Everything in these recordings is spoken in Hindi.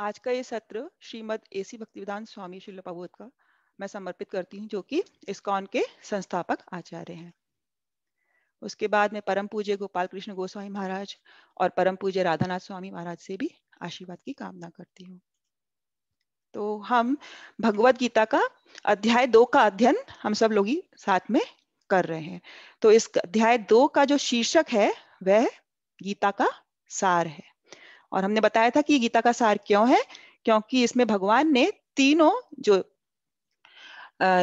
आज का ये सत्र श्रीमद एसी भक्तिविदान स्वामी शिल प्रबोध का मैं समर्पित करती हूँ जो कि इसकॉन के संस्थापक आचार्य हैं उसके बाद में परम पूज्य गोपाल कृष्ण गोस्वामी महाराज और परम पूज्य राधानाथ स्वामी महाराज से भी आशीर्वाद की कामना करती हूँ तो हम भगवत गीता का अध्याय दो का अध्ययन हम सब लोग ही साथ में कर रहे हैं तो इस अध्याय दो का जो शीर्षक है वह गीता का सार है और हमने बताया था कि गीता का सार क्यों है क्योंकि इसमें भगवान ने तीनों जो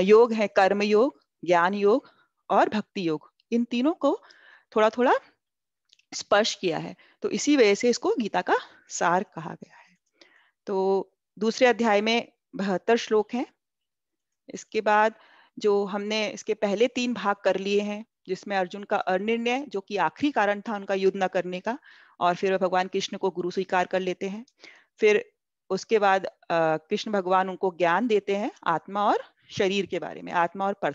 योग है कर्म योग ज्ञान योग और भक्ति योग इन तीनों को थोड़ा थोड़ा स्पर्श किया है तो इसी वजह से इसको गीता का सार कहा गया है तो दूसरे अध्याय में बहत्तर श्लोक हैं इसके बाद जो हमने इसके पहले तीन भाग कर लिए हैं जिसमें अर्जुन का अनिर्णय जो कि आखिरी कारण था उनका युद्ध न करने का और फिर वह भगवान कृष्ण को गुरु स्वीकार कर लेते हैं फिर उसके बाद कृष्ण भगवान उनको ज्ञान देते हैं आत्मा और शरीर के बारे में आत्मा और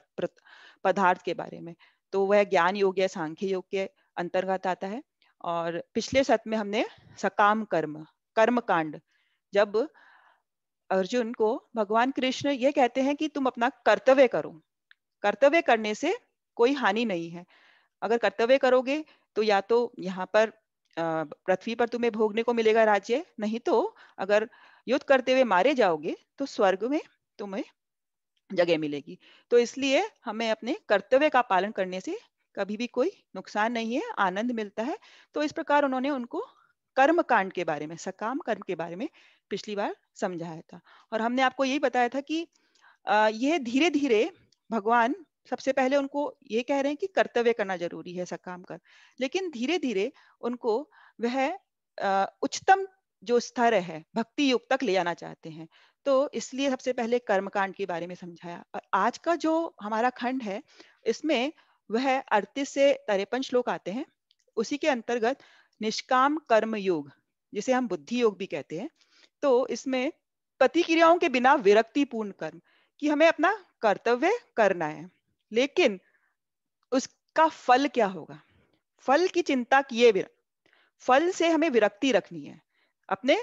पदार्थ के बारे में तो वह ज्ञान योग या सांख्य योग के अंतर्गत आता है और पिछले सत्र में हमने सकाम कर्म कर्म कांड जब अर्जुन को भगवान कृष्ण ये कहते हैं कि तुम अपना कर्तव्य करो कर्तव्य करने से कोई हानि नहीं है अगर कर्तव्य करोगे तो या तो यहाँ पर पृथ्वी पर तुम्हें भोगने को मिलेगा राज्य नहीं तो अगर युद्ध करते हुए मारे जाओगे तो स्वर्ग में तुम्हें जगह मिलेगी तो इसलिए हमें अपने कर्तव्य का पालन करने से कभी भी कोई नुकसान नहीं है आनंद मिलता है तो इस प्रकार उन्होंने उनको कर्म कांड के बारे में सकाम कर्म के बारे में पिछली बार समझाया था और हमने आपको यही बताया था कि यह धीरे धीरे भगवान सबसे पहले उनको ये कह रहे हैं कि कर्तव्य करना जरूरी है काम कर लेकिन धीरे धीरे उनको वह उच्चतम जो स्तर है भक्ति युग तक ले जाना चाहते हैं तो इसलिए सबसे पहले कर्मकांड के बारे में समझाया और आज का जो हमारा खंड है इसमें वह अड़तीस से तरेपन श्लोक आते हैं उसी के अंतर्गत निष्काम कर्म योग जिसे हम बुद्धि योग भी कहते हैं तो इसमें प्रतिक्रियाओं के बिना विरक्ति पूर्ण कर्म कि हमें अपना कर्तव्य करना है लेकिन उसका फल क्या होगा फल की चिंता किए बिना फल से हमें विरक्ति रखनी है अपने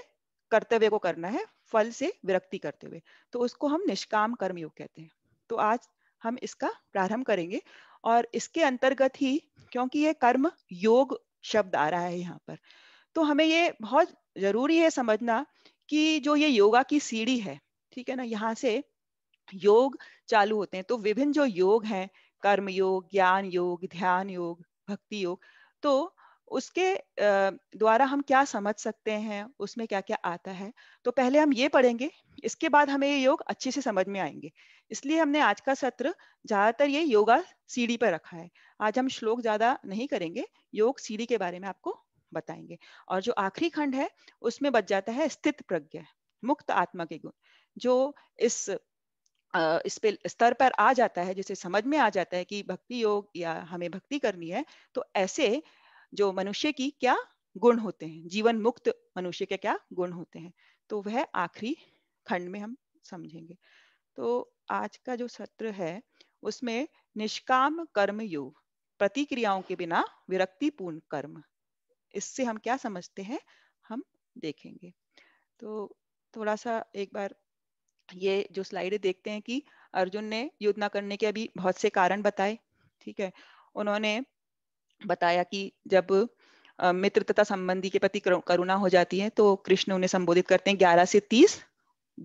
कर्तव्य को करना है फल से विरक्ति करते हुए तो उसको हम निष्काम योग कहते हैं तो आज हम इसका प्रारंभ करेंगे और इसके अंतर्गत ही क्योंकि ये कर्म योग शब्द आ रहा है यहाँ पर तो हमें ये बहुत जरूरी है समझना कि जो ये योगा की सीढ़ी है ठीक है ना यहाँ से योग चालू होते हैं तो विभिन्न जो योग हैं कर्म योग ज्ञान योग ध्यान योग भक्ति योग तो उसके द्वारा हम क्या समझ सकते हैं उसमें क्या क्या आता है तो पहले हम ये पढ़ेंगे इसके बाद हमें ये योग अच्छे से समझ में आएंगे इसलिए हमने आज का सत्र ज्यादातर ये योगा सीढ़ी पर रखा है आज हम श्लोक ज्यादा नहीं करेंगे योग सीढ़ी के बारे में आपको बताएंगे और जो आखिरी खंड है उसमें बच जाता है स्थित प्रज्ञा मुक्त आत्मा के गुण जो इस इस पे स्तर पर आ जाता है जिसे समझ में आ जाता है कि भक्ति योग या हमें भक्ति करनी है तो ऐसे जो मनुष्य की क्या गुण होते हैं जीवन मुक्त मनुष्य के क्या गुण होते हैं तो वह आखिरी खंड में हम समझेंगे तो आज का जो सत्र है उसमें निष्काम कर्म योग प्रतिक्रियाओं के बिना विरक्तिपूर्ण कर्म इससे हम क्या समझते हैं हम देखेंगे तो थोड़ा सा एक बार ये जो स्लाइड देखते हैं कि अर्जुन ने युद्ध ना करने के अभी बहुत से कारण बताए ठीक है उन्होंने बताया कि जब मित्र तथा संबंधी के प्रति करुणा हो जाती है तो कृष्ण उन्हें संबोधित करते हैं ग्यारह से तीस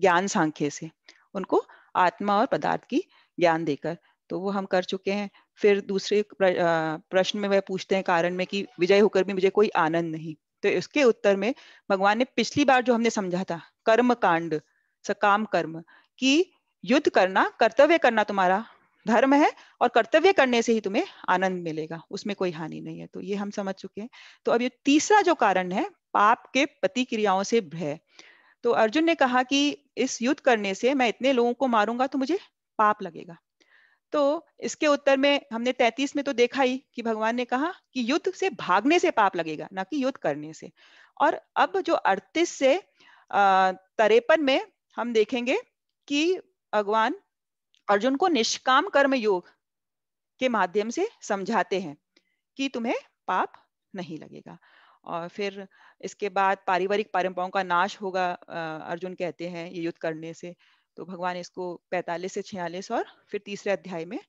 ज्ञान सांख्य से उनको आत्मा और पदार्थ की ज्ञान देकर तो वो हम कर चुके हैं फिर दूसरे प्रश्न में वह पूछते हैं कारण में कि विजय होकर भी मुझे कोई आनंद नहीं तो इसके उत्तर में भगवान ने पिछली बार जो हमने समझा था कर्म कांड सकाम कर्म कि युद्ध करना कर्तव्य करना तुम्हारा धर्म है और कर्तव्य करने से ही तुम्हें आनंद मिलेगा उसमें कोई हानि नहीं है तो ये हम समझ चुके हैं तो अब ये तीसरा जो कारण है पाप के प्रतिक्रियाओं से भय तो अर्जुन ने कहा कि इस युद्ध करने से मैं इतने लोगों को मारूंगा तो मुझे पाप लगेगा तो इसके उत्तर में हमने तैतीस में तो देखा ही कि भगवान ने कहा कि युद्ध से भागने से पाप लगेगा ना कि युद्ध करने से और अब जो अड़तीस से तरेपन में हम देखेंगे कि भगवान अर्जुन को निष्काम कर्म योग के माध्यम से समझाते हैं कि तुम्हें पाप नहीं लगेगा और फिर इसके बाद पारिवारिक परंपराओं का नाश होगा अर्जुन कहते हैं ये युद्ध करने से तो भगवान इसको 45 से 46 और फिर तीसरे अध्याय में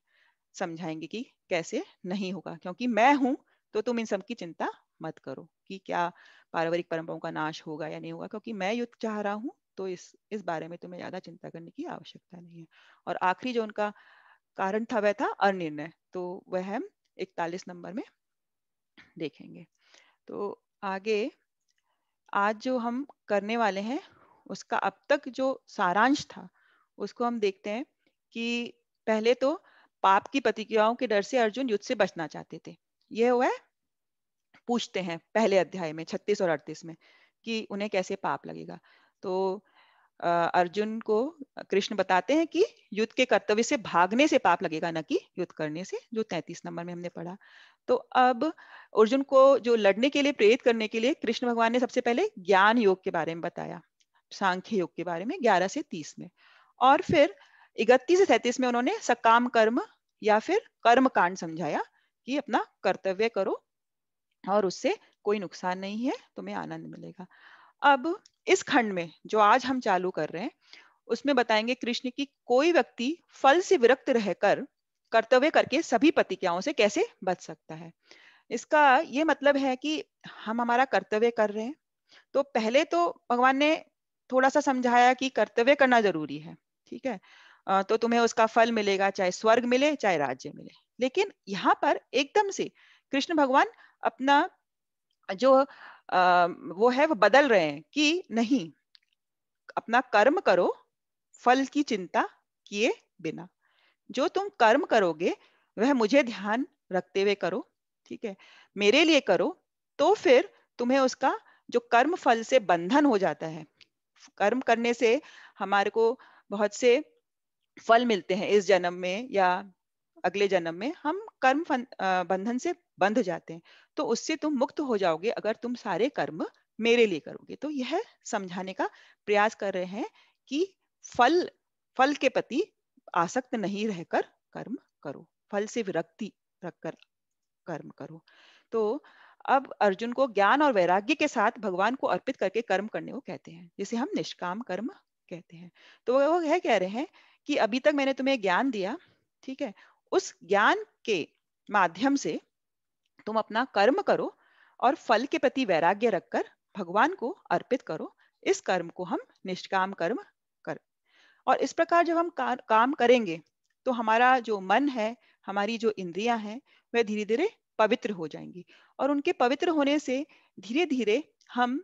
समझाएंगे कि कैसे नहीं होगा क्योंकि मैं हूं तो तुम इन सब की चिंता मत करो कि क्या पारिवारिक परंपराओं का नाश होगा या नहीं होगा क्योंकि मैं युद्ध चाह रहा हूँ तो इस इस बारे में तुम्हें ज्यादा चिंता करने की आवश्यकता नहीं है और आखिरी जो उनका कारण था वह था अनिर्णय तो वह हम इकतालीस नंबर में देखेंगे तो आगे आज जो हम करने वाले हैं उसका अब तक जो सारांश था उसको हम देखते हैं कि पहले तो पाप की प्रतिक्रियाओं के डर से अर्जुन युद्ध से बचना चाहते थे यह वह पूछते हैं पहले अध्याय में छत्तीस और अड़तीस में कि उन्हें कैसे पाप लगेगा तो अर्जुन को कृष्ण बताते हैं कि युद्ध के कर्तव्य से भागने से पाप लगेगा न कि युद्ध करने से जो तैतीस नंबर में हमने पढ़ा तो अब अर्जुन को जो लड़ने के लिए प्रेरित करने के लिए कृष्ण भगवान ने सबसे पहले ज्ञान योग के बारे में बताया सांख्य योग के बारे में ग्यारह से तीस में और फिर इकतीस से सैतीस में उन्होंने सकाम कर्म या फिर कर्म कांड समझाया कि अपना कर्तव्य करो और उससे कोई नुकसान नहीं है तुम्हें आनंद मिलेगा अब इस खंड में जो आज हम चालू कर रहे हैं उसमें बताएंगे कृष्ण की कोई व्यक्ति फल से विरक्त रहकर कर्तव्य करके सभी प्रतिक्रियाओं से कैसे बच सकता है इसका ये मतलब है कि हम हमारा कर्तव्य कर रहे हैं तो पहले तो भगवान ने थोड़ा सा समझाया कि कर्तव्य करना जरूरी है ठीक है तो तुम्हें उसका फल मिलेगा चाहे स्वर्ग मिले चाहे राज्य मिले लेकिन यहाँ पर एकदम से कृष्ण भगवान अपना जो वो है वो बदल रहे हैं कि नहीं अपना कर्म करो फल की चिंता किए बिना जो तुम कर्म करोगे वह मुझे ध्यान रखते हुए करो ठीक है मेरे लिए करो तो फिर तुम्हें उसका जो कर्म फल से बंधन हो जाता है कर्म करने से हमारे को बहुत से फल मिलते हैं इस जन्म में या अगले जन्म में हम कर्म बंधन से बंद हो जाते हैं तो उससे तुम मुक्त हो जाओगे अगर तुम सारे कर्म मेरे लिए करोगे तो यह समझाने का प्रयास कर रहे हैं कि फल फल के प्रति आसक्त नहीं रहकर कर्म करो फल से विरक्ति रखकर कर्म करो तो अब अर्जुन को ज्ञान और वैराग्य के साथ भगवान को अर्पित करके कर्म करने को कहते हैं जिसे हम निष्काम कर्म कहते हैं तो वो यह कह रहे हैं कि अभी तक मैंने तुम्हें ज्ञान दिया ठीक है उस ज्ञान के माध्यम से तुम अपना कर्म करो और फल के प्रति वैराग्य रखकर भगवान को अर्पित करो इस कर्म को हम निष्काम कर्म कर और इस प्रकार जब हम काम करेंगे तो हमारा जो मन है हमारी जो इंद्रियां हैं वह धीरे धीरे पवित्र हो जाएंगी और उनके पवित्र होने से धीरे धीरे हम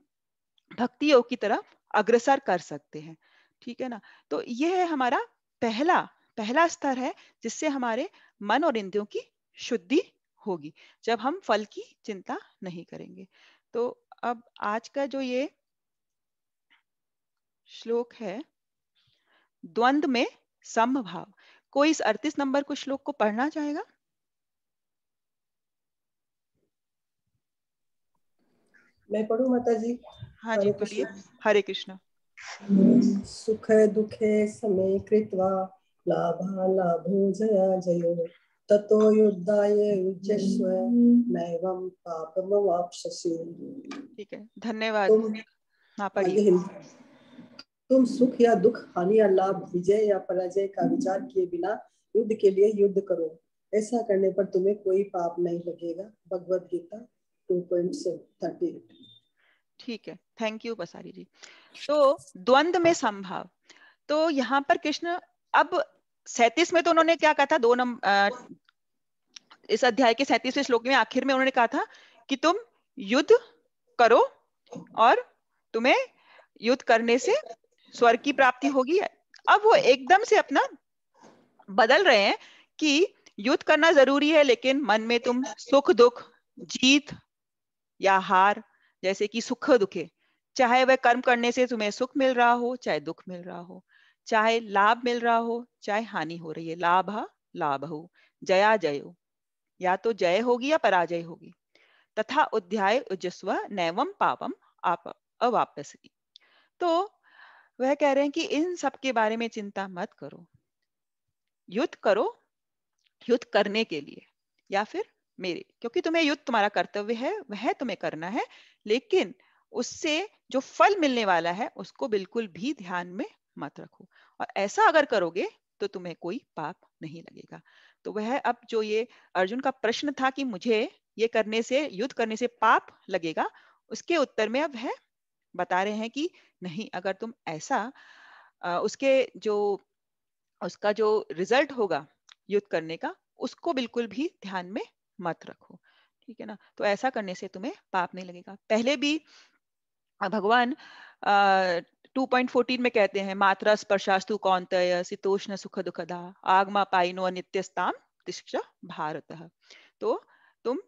भक्ति योग की तरफ अग्रसर कर सकते हैं ठीक है ना तो यह है हमारा पहला पहला स्तर है जिससे हमारे मन और इंद्रियों की शुद्धि होगी जब हम फल की चिंता नहीं करेंगे तो अब आज का जो ये श्लोक है द्वंद में समभाव कोई इस अड़तीस नंबर को श्लोक को पढ़ना चाहेगा मैं पढ़ू माता जी हाँ जी बोलिए हरे कृष्ण सुख दुखे समय कृत्वा लाभा लाभो जया जयो ततो युद्धाय युजस्व नैवम पापम वापससी ठीक है धन्यवाद तुम, तुम सुख या दुख हानि या लाभ विजय या पराजय का विचार किए बिना युद्ध के लिए युद्ध करो ऐसा करने पर तुम्हें कोई पाप नहीं लगेगा भगवत गीता 2.38 ठीक है थैंक यू बसारी जी तो द्वंद में संभाव तो यहाँ पर कृष्ण अब सैतीस में तो उन्होंने क्या कहा था दो नंबर इस अध्याय के सैतीसवें श्लोक में आखिर में उन्होंने कहा था कि तुम युद्ध करो और तुम्हें युद्ध करने से स्वर्ग की प्राप्ति होगी अब वो एकदम से अपना बदल रहे हैं कि युद्ध करना जरूरी है लेकिन मन में तुम सुख दुख जीत या हार जैसे कि सुख दुखे चाहे वह कर्म करने से तुम्हें सुख मिल रहा हो चाहे दुख मिल रहा हो चाहे लाभ मिल रहा हो चाहे हानि हो रही है लाभ लाभ हो जया जय हो या तो जय होगी या पराजय होगी तथा उद्याय उजस्व नैवम पापम आप अवापस तो वह कह रहे हैं कि इन सब के बारे में चिंता मत करो युद्ध करो युद्ध करने के लिए या फिर मेरे क्योंकि तुम्हें युद्ध तुम्हारा कर्तव्य है वह तुम्हें करना है लेकिन उससे जो फल मिलने वाला है उसको बिल्कुल भी ध्यान में मत रखो और ऐसा अगर करोगे तो तुम्हें कोई पाप नहीं लगेगा तो वह अब जो ये अर्जुन का प्रश्न था कि मुझे ये करने से युद्ध करने से पाप लगेगा उसके उत्तर में अब है बता रहे हैं कि नहीं अगर तुम ऐसा उसके जो उसका जो रिजल्ट होगा युद्ध करने का उसको बिल्कुल भी ध्यान में मत रखो ठीक है ना तो ऐसा करने से तुम्हें पाप नहीं लगेगा पहले भी भगवान 2.14 में कहते हैं मात्रा स्पर्शास्तु कौंतय शीतोष्ण सुख दुखदा आगमा पाइनो नित्यस्ताम स्थान भारत तो तुम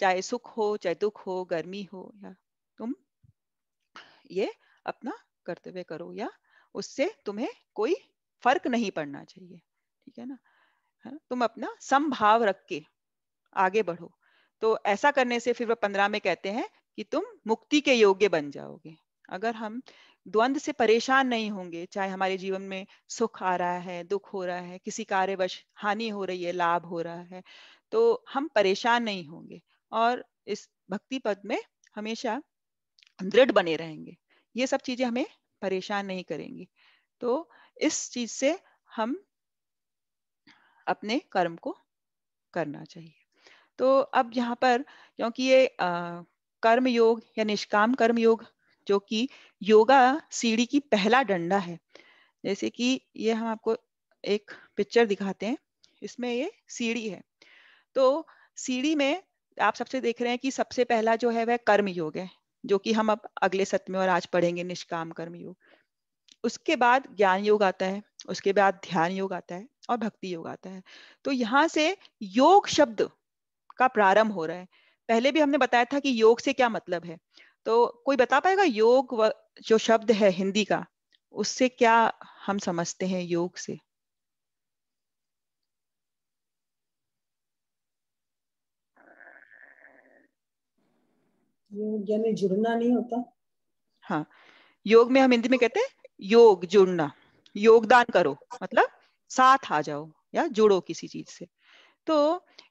चाहे सुख हो चाहे दुख हो गर्मी हो या तुम ये अपना कर्तव्य करो या उससे तुम्हें कोई फर्क नहीं पड़ना चाहिए ठीक है ना है? तुम अपना संभाव रख के आगे बढ़ो तो ऐसा करने से फिर वह पंद्रह में कहते हैं कि तुम मुक्ति के योग्य बन जाओगे अगर हम द्वंद से परेशान नहीं होंगे चाहे हमारे जीवन में सुख आ रहा है दुख हो रहा है किसी कार्यवश हानि हो रही है लाभ हो रहा है तो हम परेशान नहीं होंगे और इस भक्ति पद में हमेशा दृढ़ बने रहेंगे ये सब चीजें हमें परेशान नहीं करेंगी तो इस चीज से हम अपने कर्म को करना चाहिए तो अब यहाँ पर क्योंकि ये कर्म योग या निष्काम कर्म योग जो कि योगा सीढ़ी की पहला डंडा है जैसे कि ये हम आपको एक पिक्चर दिखाते हैं इसमें ये सीढ़ी है तो सीढ़ी में आप सबसे देख रहे हैं कि सबसे पहला जो है वह कर्म योग है जो कि हम अब अगले सत्र में और आज पढ़ेंगे निष्काम कर्म योग उसके बाद ज्ञान योग आता है उसके बाद ध्यान योग आता है और भक्ति योग आता है तो यहाँ से योग शब्द का प्रारंभ हो रहा है पहले भी हमने बताया था कि योग से क्या मतलब है तो कोई बता पाएगा योग जो शब्द है हिंदी का उससे क्या हम समझते हैं योग से योग यानी जुड़ना नहीं होता हाँ योग में हम हिंदी में कहते हैं योग जुड़ना योगदान करो मतलब साथ आ जाओ या जुड़ो किसी चीज से तो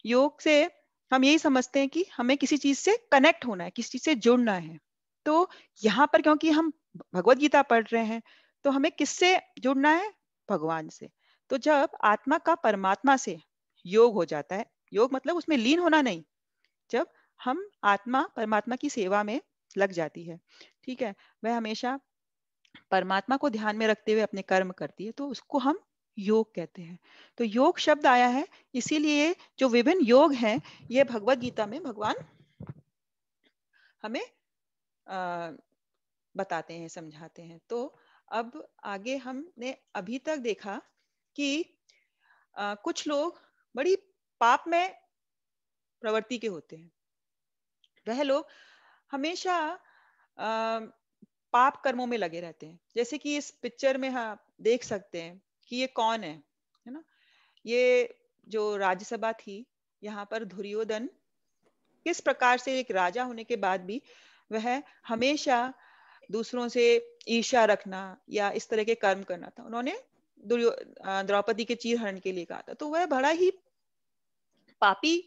योग से हम यही समझते हैं कि हमें किसी चीज से कनेक्ट होना है किसी चीज से जुड़ना है तो यहाँ पर क्योंकि हम भगवत गीता पढ़ रहे हैं तो हमें किससे जुड़ना है भगवान से तो जब आत्मा का परमात्मा से योग हो जाता है योग मतलब उसमें लीन होना नहीं जब हम आत्मा परमात्मा की सेवा में लग जाती है ठीक है वह हमेशा परमात्मा को ध्यान में रखते हुए अपने कर्म करती है तो उसको हम योग कहते हैं तो योग शब्द आया है इसीलिए जो विभिन्न योग हैं ये भगवत गीता में भगवान हमें बताते हैं समझाते हैं तो अब आगे हमने अभी तक देखा कि आ, कुछ लोग बड़ी पाप में प्रवृत्ति के होते हैं वह लोग हमेशा आ, पाप कर्मों में लगे रहते हैं जैसे कि इस पिक्चर में हम देख सकते हैं कि ये कौन है है ना ये जो राज्यसभा थी यहाँ पर दुर्योधन किस प्रकार से एक राजा होने के बाद भी वह हमेशा दूसरों से ईर्ष्या रखना या इस तरह के कर्म करना था उन्होंने द्रौपदी के चीरहरण के लिए कहा था तो वह बड़ा ही पापी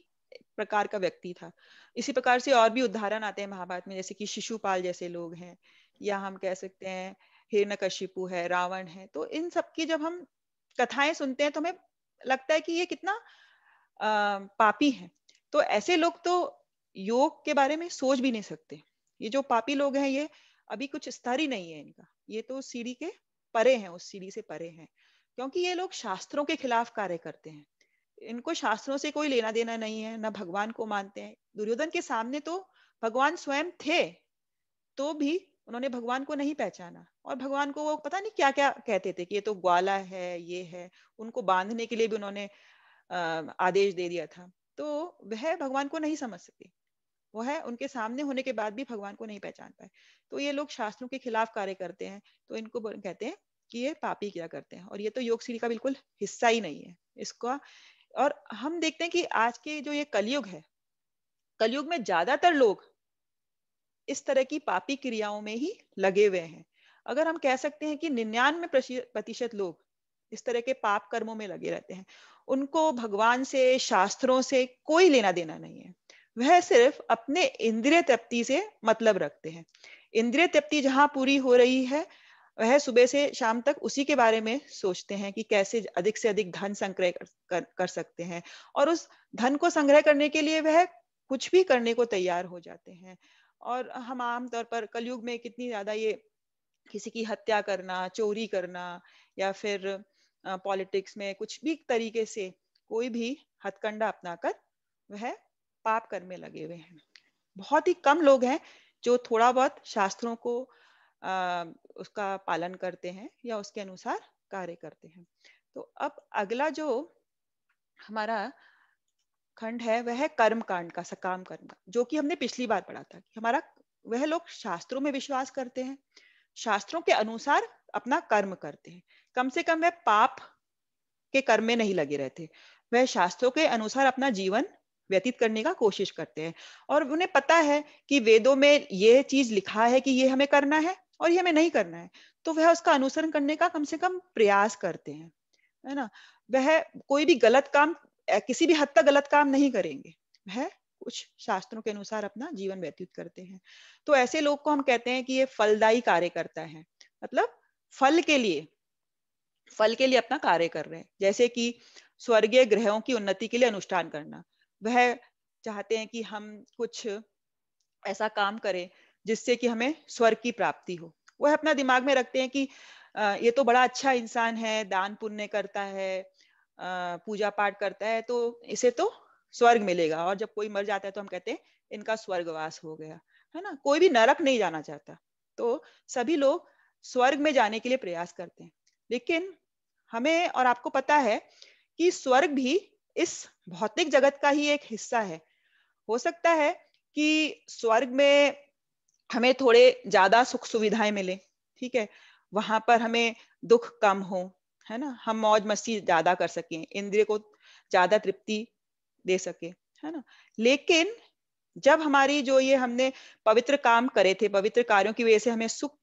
प्रकार का व्यक्ति था इसी प्रकार से और भी उदाहरण आते हैं महाभारत में जैसे कि शिशुपाल जैसे लोग हैं या हम कह सकते हैं हिरण कशिपु है रावण है तो इन सब की जब हम कथाएं सुनते हैं तो हमें लगता है कि ये कितना आ, पापी है तो ऐसे लोग तो योग के बारे में सोच भी नहीं सकते ये जो पापी लोग हैं ये अभी कुछ स्तर ही नहीं है इनका ये तो सीढ़ी के परे हैं उस सीढ़ी से परे हैं क्योंकि ये लोग शास्त्रों के खिलाफ कार्य करते हैं इनको शास्त्रों से कोई लेना देना नहीं है ना भगवान को मानते हैं दुर्योधन के सामने तो भगवान स्वयं थे तो भी उन्होंने भगवान को नहीं पहचाना और भगवान को वो पता नहीं क्या क्या कहते थे कि ये तो ग्वाला है ये है उनको बांधने के लिए भी उन्होंने आदेश दे दिया था तो वह भगवान को नहीं समझ सके वो है उनके सामने होने के बाद भी भगवान को नहीं पहचान पाए तो ये लोग शास्त्रों के खिलाफ कार्य करते हैं तो इनको कहते हैं कि ये पापी क्या करते हैं और ये तो योग सीढ़ी का बिल्कुल हिस्सा ही नहीं है इसका और हम देखते हैं कि आज के जो ये कलयुग है कलयुग में ज्यादातर लोग इस तरह की पापी क्रियाओं में ही लगे हुए हैं अगर हम कह सकते हैं कि निन्यानवे प्रतिशत लोग इस तरह के पाप कर्मों में लगे रहते हैं उनको भगवान से शास्त्रों से कोई लेना देना नहीं है वह सिर्फ अपने इंद्रिय तृप्ति से मतलब रखते हैं इंद्रिय तृप्ति जहां पूरी हो रही है वह सुबह से शाम तक उसी के बारे में सोचते हैं कि कैसे अधिक से अधिक धन संग्रह कर, कर, कर सकते हैं और उस धन को संग्रह करने के लिए वह कुछ भी करने को तैयार हो जाते हैं और हम आमतौर पर कलयुग में कितनी ज्यादा ये किसी की हत्या करना चोरी करना या फिर पॉलिटिक्स में कुछ भी तरीके से कोई भी हथकंडा अपनाकर वह पाप में लगे हुए हैं बहुत ही कम लोग हैं जो थोड़ा बहुत शास्त्रों को आ, उसका पालन करते हैं या उसके अनुसार कार्य करते हैं तो अब अगला जो हमारा खंड है वह है कर्म कांड का सकाम कर्म का जो कि हमने पिछली बार पढ़ा था कि हमारा वह लोग शास्त्रों में विश्वास करते हैं शास्त्रों के अनुसार अपना कर्म करते हैं कम से कम वह पाप के कर्म में नहीं लगे रहते वह शास्त्रों के अनुसार अपना जीवन व्यतीत करने का कोशिश करते हैं और उन्हें पता है कि वेदों में ये चीज लिखा है कि ये हमें करना है और ये हमें नहीं करना है तो वह उसका अनुसरण करने का कम से कम प्रयास करते हैं है ना वह कोई भी गलत काम किसी भी हद तक गलत काम नहीं करेंगे वह कुछ शास्त्रों के अनुसार अपना जीवन व्यतीत करते हैं तो ऐसे लोग को हम कहते हैं कि ये फलदायी कार्य करता है मतलब फल के लिए फल के लिए अपना कार्य कर रहे हैं जैसे कि स्वर्गीय ग्रहों की उन्नति के लिए अनुष्ठान करना वह चाहते हैं कि हम कुछ ऐसा काम करें जिससे कि हमें स्वर्ग की प्राप्ति हो वह अपना दिमाग में रखते हैं कि ये तो बड़ा अच्छा इंसान है दान पुण्य करता है पूजा पाठ करता है तो इसे तो स्वर्ग मिलेगा और जब कोई मर जाता है तो हम कहते हैं इनका स्वर्गवास हो गया है ना कोई भी नरक नहीं जाना चाहता तो सभी लोग स्वर्ग में जाने के लिए प्रयास करते हैं लेकिन हमें और आपको पता है कि स्वर्ग भी इस भौतिक जगत का ही एक हिस्सा है हो सकता है कि स्वर्ग में हमें थोड़े ज्यादा सुख सुविधाएं मिले ठीक है वहां पर हमें दुख कम हो है ना हम मौज मस्ती ज्यादा कर सकें इंद्रिय को ज्यादा तृप्ति दे सके है ना लेकिन जब हमारी जो ये हमने पवित्र काम करे थे पवित्र कार्यों की वजह से हमें सुख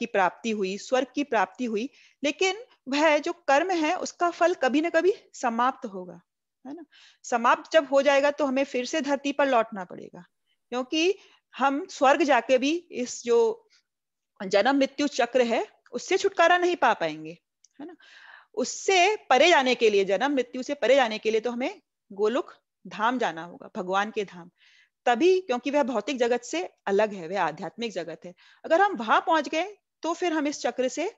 की प्राप्ति हुई स्वर्ग की प्राप्ति हुई लेकिन वह जो कर्म है उसका फल कभी ना कभी समाप्त होगा है ना समाप्त जब हो जाएगा तो हमें फिर से धरती पर लौटना पड़ेगा क्योंकि हम स्वर्ग जाके भी इस जो जन्म मृत्यु चक्र है उससे छुटकारा नहीं पा पाएंगे है ना उससे परे जाने के लिए जन्म मृत्यु से परे जाने के लिए तो हमें गोलुक धाम जाना होगा भगवान के धाम तभी क्योंकि वह भौतिक जगत से अलग है वह आध्यात्मिक जगत है अगर हम वहां पहुंच गए तो फिर हम इस चक्र से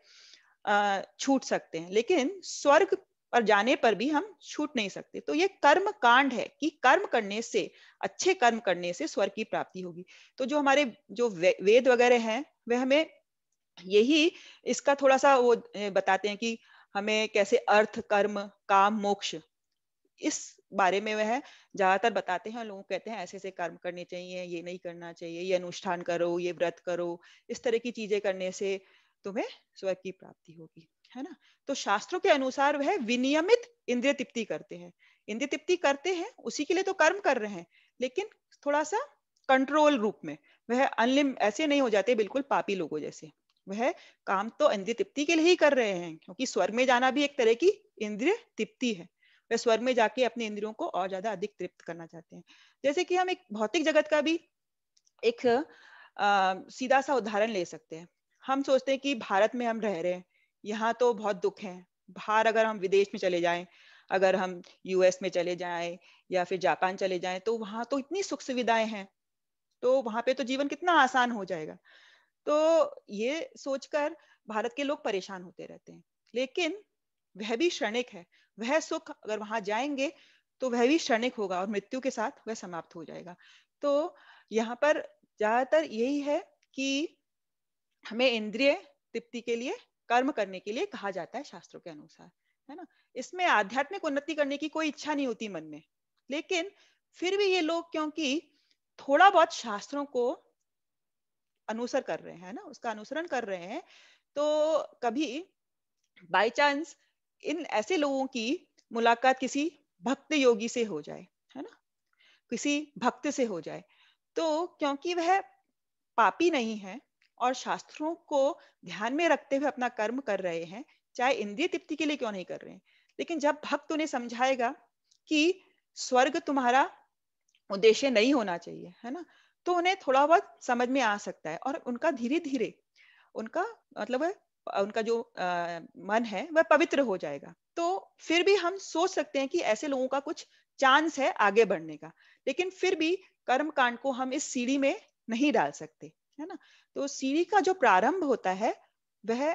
छूट सकते हैं लेकिन स्वर्ग पर जाने पर भी हम छूट नहीं सकते तो ये कर्म कांड है कि कर्म करने से अच्छे कर्म करने से स्वर की प्राप्ति होगी तो जो हमारे जो वे, वेद वगैरह हैं वह हमें यही इसका थोड़ा सा वो बताते हैं कि हमें कैसे अर्थ कर्म काम मोक्ष इस बारे में वह ज्यादातर बताते हैं लोग कहते हैं ऐसे ऐसे कर्म करने चाहिए ये नहीं करना चाहिए ये अनुष्ठान करो ये व्रत करो इस तरह की चीजें करने से तुम्हें स्वर्ग की प्राप्ति होगी है ना तो शास्त्रों के अनुसार वह विनियमित इंद्रिय तृप्ति करते हैं इंद्रिय तृप्ति करते हैं उसी के लिए तो कर्म कर रहे हैं लेकिन थोड़ा सा कंट्रोल रूप में वह अनलिम ऐसे नहीं हो जाते बिल्कुल पापी लोगों जैसे वह काम तो इंद्रिय तृप्ति के लिए ही कर रहे हैं क्योंकि स्वर्ग में जाना भी एक तरह की इंद्रिय तृप्ति है वह स्वर्ग में जाके अपने इंद्रियों को और ज्यादा अधिक तृप्त करना चाहते हैं जैसे कि हम एक भौतिक जगत का भी एक आ, सीधा सा उदाहरण ले सकते हैं हम सोचते हैं कि भारत में हम रह रहे हैं यहाँ तो बहुत दुख है बाहर अगर हम विदेश में चले जाएं अगर हम यूएस में चले जाएं या फिर जापान चले जाएं तो वहां तो इतनी सुख सुविधाएं हैं तो वहां पे तो जीवन कितना आसान हो जाएगा तो ये सोचकर भारत के लोग परेशान होते रहते हैं लेकिन वह भी क्षणिक है वह सुख अगर वहां जाएंगे तो वह भी क्षणिक होगा और मृत्यु के साथ वह समाप्त हो जाएगा तो यहाँ पर ज्यादातर यही है कि हमें इंद्रिय तृप्ति के लिए कर्म करने के लिए कहा जाता है शास्त्रों के अनुसार है ना इसमें आध्यात्मिक उन्नति करने की कोई इच्छा नहीं होती मन में लेकिन फिर भी ये लोग क्योंकि थोड़ा बहुत शास्त्रों को अनुसर कर रहे हैं ना उसका अनुसरण कर रहे हैं तो कभी बाय चांस इन ऐसे लोगों की मुलाकात किसी भक्त योगी से हो जाए है ना किसी भक्त से हो जाए तो क्योंकि वह पापी नहीं है और शास्त्रों को ध्यान में रखते हुए अपना कर्म कर रहे हैं चाहे इंद्रिय तृप्ति के लिए क्यों नहीं कर रहे हैं लेकिन जब भक्त उन्हें समझाएगा कि स्वर्ग तुम्हारा उद्देश्य नहीं होना चाहिए है ना तो उन्हें थोड़ा बहुत समझ में आ सकता है और उनका धीरे धीरे उनका मतलब उनका जो आ, मन है वह पवित्र हो जाएगा तो फिर भी हम सोच सकते हैं कि ऐसे लोगों का कुछ चांस है आगे बढ़ने का लेकिन फिर भी कर्म कांड को हम इस सीढ़ी में नहीं डाल सकते है ना तो सीढ़ी का जो प्रारंभ होता है वह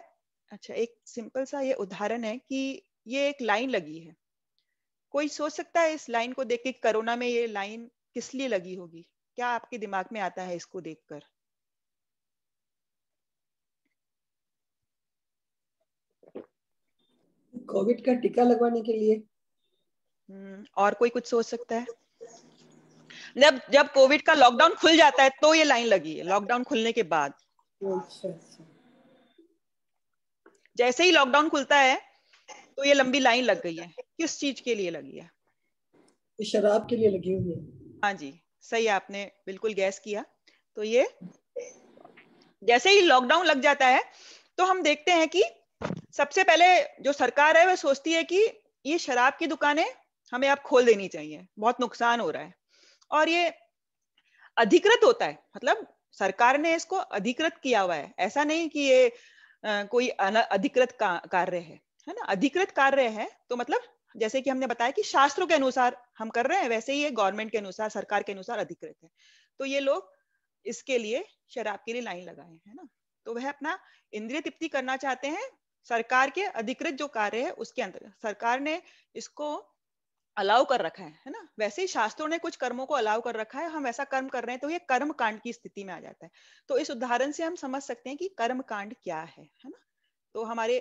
अच्छा एक सिंपल सा ये उदाहरण है कि ये एक लाइन लगी है कोई सोच सकता है इस लाइन को देख के कोरोना में ये लाइन किस लिए लगी होगी क्या आपके दिमाग में आता है इसको देखकर कोविड का टीका लगवाने के लिए हम्म, और कोई कुछ सोच सकता है जब जब कोविड का लॉकडाउन खुल जाता है तो ये लाइन लगी है लॉकडाउन खुलने के बाद अच्छा, अच्छा। जैसे ही लॉकडाउन खुलता है तो ये लंबी लाइन लग गई है किस चीज के लिए लगी है शराब के लिए लगी हुई है हाँ जी सही आपने बिल्कुल गैस किया तो ये जैसे ही लॉकडाउन लग जाता है तो हम देखते हैं कि सबसे पहले जो सरकार है वह सोचती है कि ये शराब की दुकानें हमें आप खोल देनी चाहिए बहुत नुकसान हो रहा है और ये अधिकृत होता है मतलब सरकार ने इसको अधिकृत किया हुआ है ऐसा नहीं कि ये कोई अधिकृत कार्य है है ना अधिकृत कार्य है तो मतलब जैसे कि हमने बताया कि शास्त्रों के अनुसार हम कर रहे हैं वैसे ही ये गवर्नमेंट के अनुसार सरकार के अनुसार अधिकृत है तो ये लोग इसके लिए शराब के लिए लाइन लगाए है ना तो वह अपना इंद्रिय तृप्ति करना चाहते हैं सरकार के अधिकृत जो कार्य है उसके अंतर्गत सरकार ने इसको अलाउ कर रखा है है ना वैसे ही शास्त्रों ने कुछ कर्मों को अलाउ कर रखा है हम ऐसा कर्म कर रहे हैं तो ये कर्म कांड की स्थिति में आ जाता है तो इस उदाहरण से हम समझ सकते हैं कि कर्म कांड क्या है है ना तो हमारे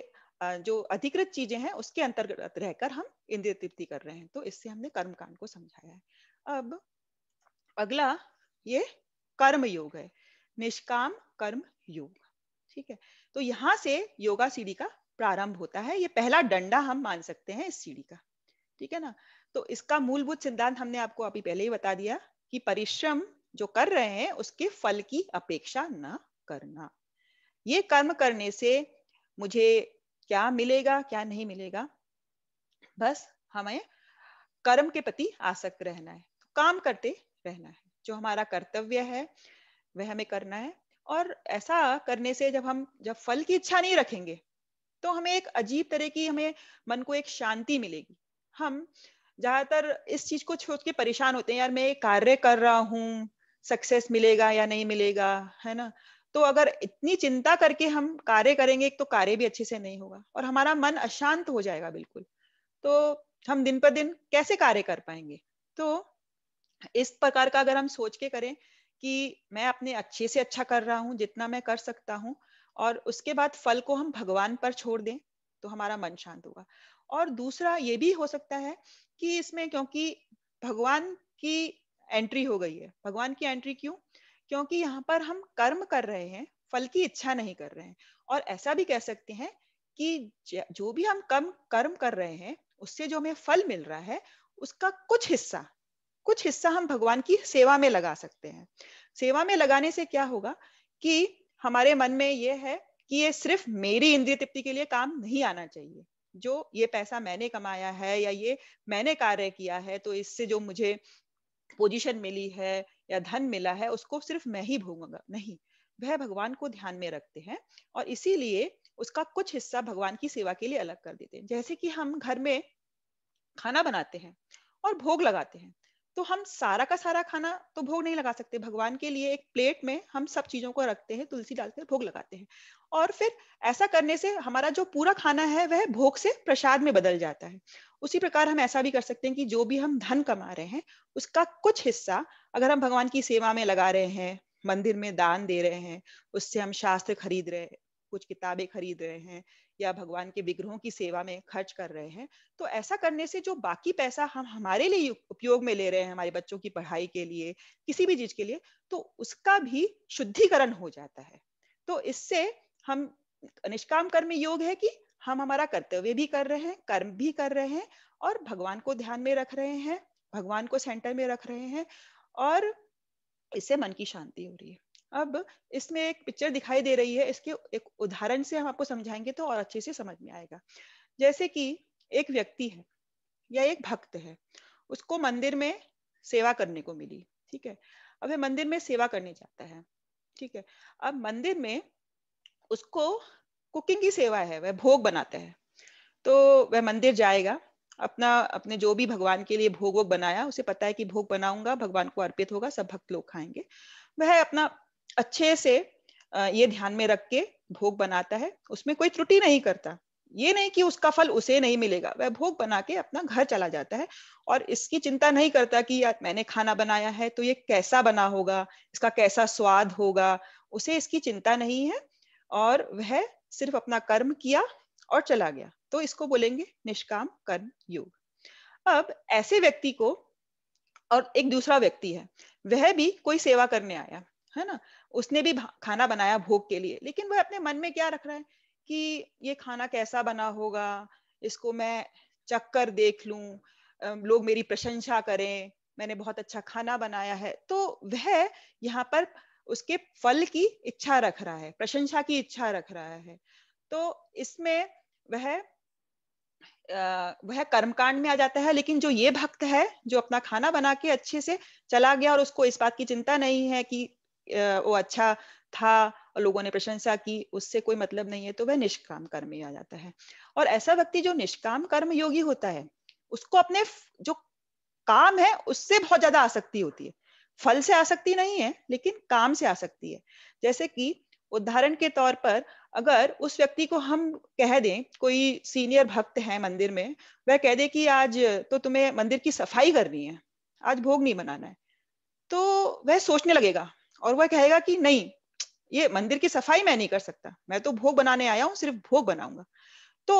जो अधिकृत चीजें हैं उसके अंतर्गत रहकर हम इंद्रिय तृप्ति कर रहे हैं तो इससे हमने कर्म कांड को समझाया है अब अगला ये कर्म योग है निष्काम कर्म योग ठीक है तो यहाँ से योगा सीढ़ी का प्रारंभ होता है ये पहला डंडा हम मान सकते हैं इस सीढ़ी का ठीक है ना तो इसका मूलभूत सिद्धांत हमने आपको अभी पहले ही बता दिया कि परिश्रम जो कर रहे हैं उसके फल की अपेक्षा न करना ये कर्म करने से मुझे क्या मिलेगा क्या नहीं मिलेगा बस हमें कर्म के प्रति आसक्त रहना है काम करते रहना है जो हमारा कर्तव्य है वह हमें करना है और ऐसा करने से जब हम जब फल की इच्छा नहीं रखेंगे तो हमें एक अजीब तरह की हमें मन को एक शांति मिलेगी हम ज्यादातर इस चीज को छोड़ के परेशान होते हैं यार मैं ये कार्य कर रहा हूँ सक्सेस मिलेगा या नहीं मिलेगा है ना तो अगर इतनी चिंता करके हम कार्य करेंगे तो कार्य भी अच्छे से नहीं होगा और हमारा मन अशांत हो जाएगा बिल्कुल तो हम दिन पर दिन कैसे कार्य कर पाएंगे तो इस प्रकार का अगर हम सोच के करें कि मैं अपने अच्छे से अच्छा कर रहा हूँ जितना मैं कर सकता हूँ और उसके बाद फल को हम भगवान पर छोड़ दें तो हमारा मन शांत होगा और दूसरा ये भी हो सकता है कि इसमें क्योंकि भगवान की एंट्री हो गई है भगवान की एंट्री क्यों क्योंकि यहाँ पर हम कर्म कर रहे हैं फल की इच्छा नहीं कर रहे हैं और ऐसा भी कह सकते हैं कि जो भी हम कर्म कर्म कर रहे हैं उससे जो हमें फल मिल रहा है उसका कुछ हिस्सा कुछ हिस्सा हम भगवान की सेवा में लगा सकते हैं सेवा में लगाने से क्या होगा कि हमारे मन में यह है कि ये सिर्फ मेरी इंद्रिय तृप्ति के लिए काम नहीं आना चाहिए जो ये पैसा मैंने कमाया है या ये मैंने कार्य किया है तो इससे जो मुझे पोजीशन मिली है या धन मिला है उसको सिर्फ मैं ही भोगूंगा नहीं वह भगवान को ध्यान में रखते हैं और इसीलिए उसका कुछ हिस्सा भगवान की सेवा के लिए अलग कर देते हैं जैसे कि हम घर में खाना बनाते हैं और भोग लगाते हैं तो हम सारा का सारा खाना तो भोग नहीं लगा सकते भगवान के लिए एक प्लेट में हम सब चीजों को रखते हैं तुलसी डालकर भोग लगाते हैं और फिर ऐसा करने से हमारा जो पूरा खाना है वह भोग से प्रसाद में बदल जाता है उसी प्रकार हम ऐसा भी कर सकते हैं कि जो भी हम धन कमा रहे हैं उसका कुछ हिस्सा अगर हम भगवान की सेवा में लगा रहे हैं मंदिर में दान दे रहे हैं उससे हम शास्त्र खरीद रहे हैं कुछ किताबें खरीद रहे हैं या भगवान के विग्रहों की सेवा में खर्च कर रहे हैं तो ऐसा करने से जो बाकी पैसा हम हमारे लिए उपयोग में ले रहे हैं हमारे बच्चों की पढ़ाई के लिए किसी भी चीज के लिए तो उसका भी शुद्धिकरण हो जाता है तो इससे हम निष्काम कर्म योग है कि हम हमारा कर्तव्य भी कर रहे हैं कर्म भी कर रहे हैं और भगवान को ध्यान में रख रहे हैं भगवान को सेंटर में रख रहे हैं और इससे मन की शांति हो रही है अब इसमें एक पिक्चर दिखाई दे रही है इसके एक उदाहरण से हम आपको समझाएंगे तो और अच्छे से समझ में आएगा जैसे कि एक व्यक्ति है या एक भक्त है उसको मंदिर में सेवा करने को मिली ठीक है अब वह मंदिर में सेवा करने जाता है ठीक है अब मंदिर में उसको कुकिंग की सेवा है वह भोग बनाता है तो वह मंदिर जाएगा अपना अपने जो भी भगवान के लिए भोग वोग बनाया उसे पता है कि भोग बनाऊंगा भगवान को अर्पित होगा सब भक्त लोग खाएंगे वह अपना अच्छे से ये ध्यान में रख के भोग बनाता है उसमें कोई त्रुटि नहीं करता ये नहीं कि उसका फल उसे नहीं मिलेगा वह भोग बना के अपना घर चला जाता है और इसकी चिंता नहीं करता कि यार मैंने खाना बनाया है तो ये कैसा बना होगा इसका कैसा स्वाद होगा उसे इसकी चिंता नहीं है और वह सिर्फ अपना कर्म किया और चला गया तो इसको बोलेंगे निष्काम कर्म योग अब ऐसे व्यक्ति को और एक दूसरा व्यक्ति है वह भी कोई सेवा करने आया है ना उसने भी खाना बनाया भोग के लिए लेकिन वह अपने मन में क्या रख रहा है कि ये खाना कैसा बना होगा इसको मैं चक्कर देख लूं लोग मेरी प्रशंसा करें मैंने बहुत अच्छा खाना बनाया है तो वह यहाँ पर उसके फल की इच्छा रख रहा है प्रशंसा की इच्छा रख रहा है तो इसमें वह वह कर्मकांड में आ जाता है लेकिन जो ये भक्त है जो अपना खाना बना के अच्छे से चला गया और उसको इस बात की चिंता नहीं है कि वो अच्छा था और लोगों ने प्रशंसा की उससे कोई मतलब नहीं है तो वह निष्काम कर्म ही आ जाता है और ऐसा व्यक्ति जो निष्काम कर्म योगी होता है उसको अपने जो काम है उससे बहुत ज्यादा आसक्ति होती है फल से आसक्ति नहीं है लेकिन काम से आसक्ति है जैसे कि उदाहरण के तौर पर अगर उस व्यक्ति को हम कह दें कोई सीनियर भक्त है मंदिर में वह कह दे कि आज तो तुम्हें मंदिर की सफाई करनी है आज भोग नहीं बनाना है तो वह सोचने लगेगा और वह कहेगा कि नहीं ये मंदिर की सफाई मैं नहीं कर सकता मैं तो भोग बनाने आया हूं सिर्फ भोग बनाऊंगा तो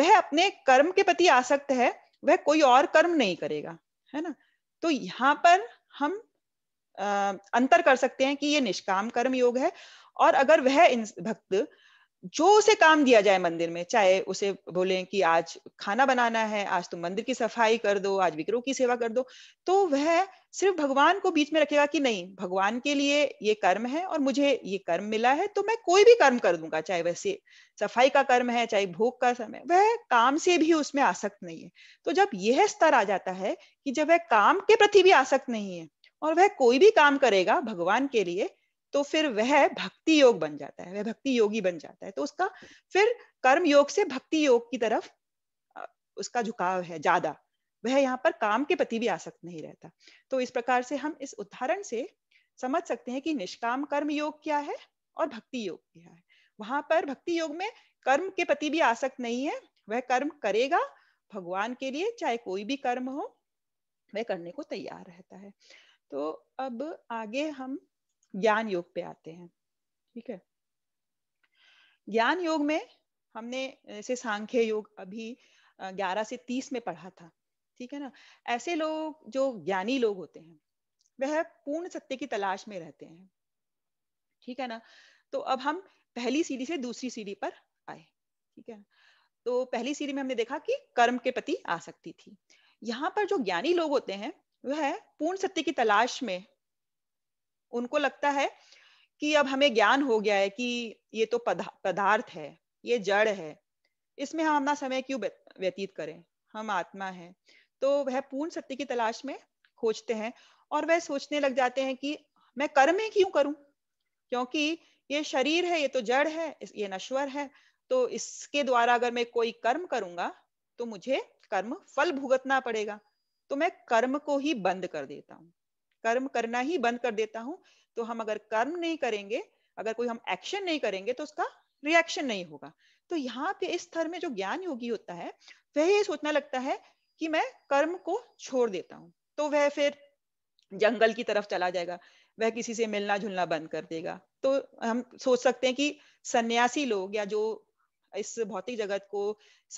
वह अपने कर्म के प्रति आसक्त है वह कोई और कर्म नहीं करेगा है ना तो यहाँ पर हम अंतर कर सकते हैं कि ये निष्काम कर्म योग है और अगर वह भक्त जो उसे काम दिया जाए मंदिर में चाहे उसे बोले कि आज खाना बनाना है आज तुम मंदिर की सफाई कर दो आज विग्रह की सेवा कर दो तो वह सिर्फ भगवान को बीच में रखेगा कि नहीं भगवान के लिए ये कर्म है और मुझे ये कर्म मिला है तो मैं कोई भी कर्म कर दूंगा चाहे वैसे सफाई का कर्म है चाहे भोग का समय वह काम से भी उसमें आसक्त नहीं है तो जब यह स्तर आ जाता है कि जब वह काम के प्रति भी आसक्त नहीं है और वह कोई भी काम करेगा भगवान के लिए तो फिर वह भक्ति योग बन जाता है वह भक्ति योगी बन जाता है तो उसका फिर कर्म योग से भक्ति योग की तरफ उसका झुकाव है ज्यादा वह यहाँ पर काम के प्रति भी आसक्त नहीं रहता तो इस प्रकार से हम इस उदाहरण से समझ सकते हैं कि निष्काम कर्म योग क्या है और भक्ति योग क्या है वहां पर भक्ति योग में कर्म के प्रति भी आसक्त नहीं है वह कर्म करेगा भगवान के लिए चाहे कोई भी कर्म हो वह करने को तैयार रहता है तो अब आगे हम ज्ञान योग पे आते हैं ठीक है ज्ञान योग में हमने जैसे सांख्य योग अभी 11 से 30 में पढ़ा था ठीक है ना ऐसे लोग जो ज्ञानी लोग होते हैं वह पूर्ण सत्य की तलाश में रहते हैं ठीक है ना तो अब हम पहली सीढ़ी से दूसरी सीढ़ी पर आए ठीक है ना तो पहली सीढ़ी में हमने देखा कि कर्म के प्रति आसक्ति थी यहाँ पर जो ज्ञानी लोग होते हैं वह पूर्ण सत्य की तलाश में उनको लगता है कि अब हमें ज्ञान हो गया है कि ये तो पदार्थ है ये जड़ है इसमें हम अपना समय क्यों व्यतीत करें हम आत्मा है तो वह पूर्ण सत्य की तलाश में खोजते हैं और वह सोचने लग जाते हैं कि मैं कर्म ही क्यों करूं क्योंकि ये शरीर है ये तो जड़ है ये नश्वर है तो इसके द्वारा अगर मैं कोई कर्म करूंगा तो मुझे कर्म फल भुगतना पड़ेगा तो मैं कर्म को ही बंद कर देता हूँ कर्म करना ही बंद कर देता हूं तो हम अगर कर्म नहीं करेंगे अगर कोई हम एक्शन नहीं करेंगे तो उसका रिएक्शन नहीं होगा तो यहाँ पे इस स्तर में जो ज्ञान योगी होता है वह ये सोचना लगता है कि मैं कर्म को छोड़ देता हूँ तो वह फिर जंगल की तरफ चला जाएगा वह किसी से मिलना जुलना बंद कर देगा तो हम सोच सकते हैं कि सन्यासी लोग या जो इस भौतिक जगत को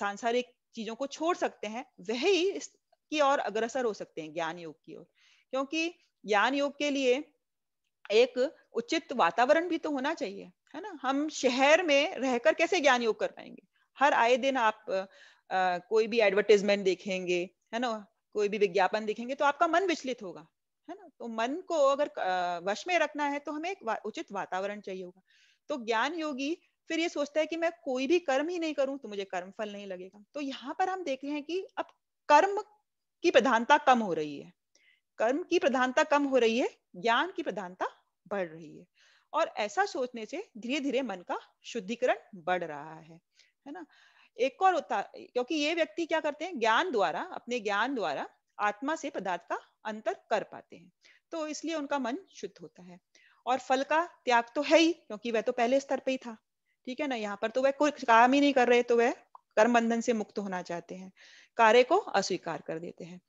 सांसारिक चीजों को छोड़ सकते हैं वही इसकी ओर अग्रसर हो सकते हैं ज्ञान योग की ओर क्योंकि ज्ञान योग के लिए एक उचित वातावरण भी तो होना चाहिए है ना हम शहर में रहकर कैसे ज्ञान योग कर पाएंगे हर आए दिन आप आ, कोई भी एडवर्टीजमेंट देखेंगे है ना कोई भी विज्ञापन देखेंगे तो आपका मन विचलित होगा है ना तो मन को अगर वश में रखना है तो हमें एक वा, उचित वातावरण चाहिए होगा तो ज्ञान योगी फिर ये सोचता है कि मैं कोई भी कर्म ही नहीं करूं तो मुझे कर्म फल नहीं लगेगा तो यहाँ पर हम देख रहे हैं कि अब कर्म की प्रधानता कम हो रही है कर्म की प्रधानता कम हो रही है ज्ञान की प्रधानता बढ़ रही है और ऐसा सोचने से धीरे धीरे मन का शुद्धिकरण बढ़ रहा है है ना एक और होता क्योंकि ये व्यक्ति क्या करते हैं ज्ञान द्वारा अपने ज्ञान द्वारा आत्मा से पदार्थ का अंतर कर पाते हैं तो इसलिए उनका मन शुद्ध होता है और फल का त्याग तो है ही क्योंकि वह तो पहले स्तर पे ही था ठीक है ना यहाँ पर तो वह कोई काम ही नहीं कर रहे तो वह कर्म बंधन से मुक्त होना चाहते हैं कार्य को अस्वीकार कर देते हैं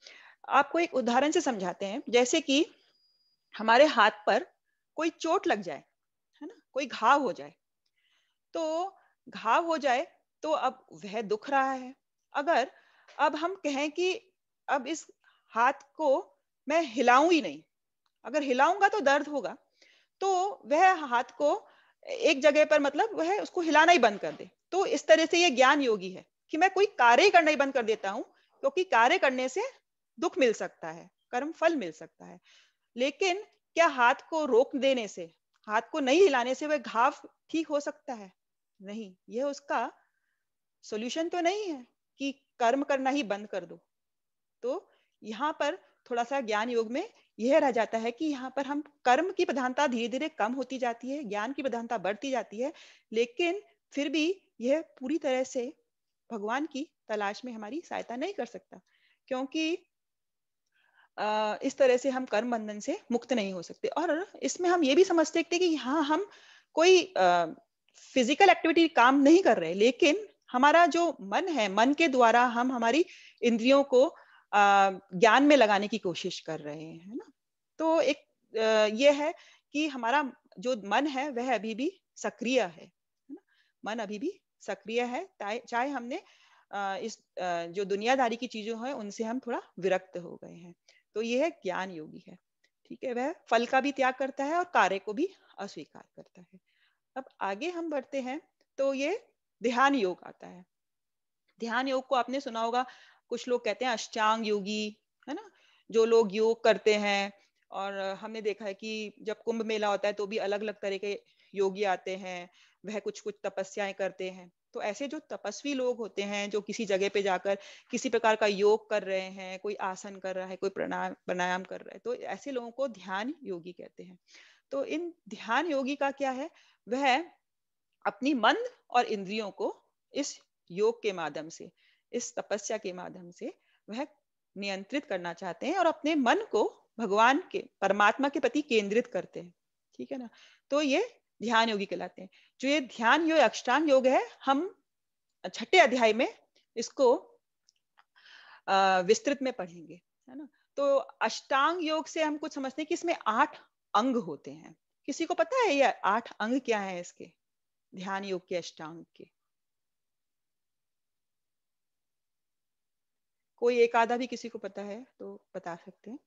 आपको एक उदाहरण से समझाते हैं जैसे कि हमारे हाथ पर कोई चोट लग जाए है ना कोई घाव हो जाए तो घाव हो जाए तो अब वह दुख रहा है अगर अब हम कहें कि अब इस हाथ को मैं हिलाऊं ही नहीं अगर हिलाऊंगा तो दर्द होगा तो वह हाथ को एक जगह पर मतलब वह उसको हिलाना ही बंद कर दे तो इस तरह से यह ज्ञान योगी है कि मैं कोई कार्य करना ही बंद कर देता हूं क्योंकि कार्य करने से दुख मिल सकता है कर्म फल मिल सकता है लेकिन क्या हाथ को रोक देने से हाथ को नहीं हिलाने से वह घाव ठीक हो सकता है नहीं यह उसका सॉल्यूशन तो नहीं है कि कर्म करना ही बंद कर दो तो यहाँ पर थोड़ा सा ज्ञान योग में यह रह जाता है कि यहाँ पर हम कर्म की प्रधानता धीरे धीरे कम होती जाती है ज्ञान की प्रधानता बढ़ती जाती है लेकिन फिर भी यह पूरी तरह से भगवान की तलाश में हमारी सहायता नहीं कर सकता क्योंकि इस तरह से हम कर्म बंधन से मुक्त नहीं हो सकते और इसमें हम ये भी समझ सकते कि हाँ हम कोई फिजिकल एक्टिविटी काम नहीं कर रहे लेकिन हमारा जो मन है मन के द्वारा हम हमारी इंद्रियों को ज्ञान में लगाने की कोशिश कर रहे हैं है ना तो एक ये है कि हमारा जो मन है वह अभी भी सक्रिय है ना मन अभी भी सक्रिय है चाहे हमने इस जो दुनियादारी की चीजों है उनसे हम थोड़ा विरक्त हो गए हैं तो ये है ज्ञान योगी है ठीक है वह फल का भी त्याग करता है और कार्य को भी अस्वीकार करता है अब आगे हम बढ़ते हैं तो ये ध्यान योग आता है ध्यान योग को आपने सुना होगा कुछ लोग कहते हैं अष्टांग योगी है ना जो लोग योग करते हैं और हमने देखा है कि जब कुंभ मेला होता है तो भी अलग अलग तरह के योगी आते हैं वह कुछ कुछ तपस्याएं करते हैं तो ऐसे जो तपस्वी लोग होते हैं जो किसी जगह पे जाकर किसी प्रकार का योग कर रहे हैं कोई आसन कर रहा है कोई प्राणायाम प्राणायाम कर रहा है तो ऐसे लोगों को ध्यान योगी कहते हैं तो इन ध्यान योगी का क्या है वह अपनी मन और इंद्रियों को इस योग के माध्यम से इस तपस्या के माध्यम से वह नियंत्रित करना चाहते हैं और अपने मन को भगवान के परमात्मा के प्रति केंद्रित करते हैं ठीक है ना तो ये ध्यान योगी कहलाते हैं जो ये ध्यान योग अक्षांग योग है हम छठे अध्याय में इसको विस्तृत में पढ़ेंगे है ना तो अष्टांग योग से हम कुछ समझते हैं कि इसमें आठ अंग होते हैं किसी को पता है ये आठ अंग क्या है इसके ध्यान योग के अष्टांग के कोई एक आधा भी किसी को पता है तो बता सकते हैं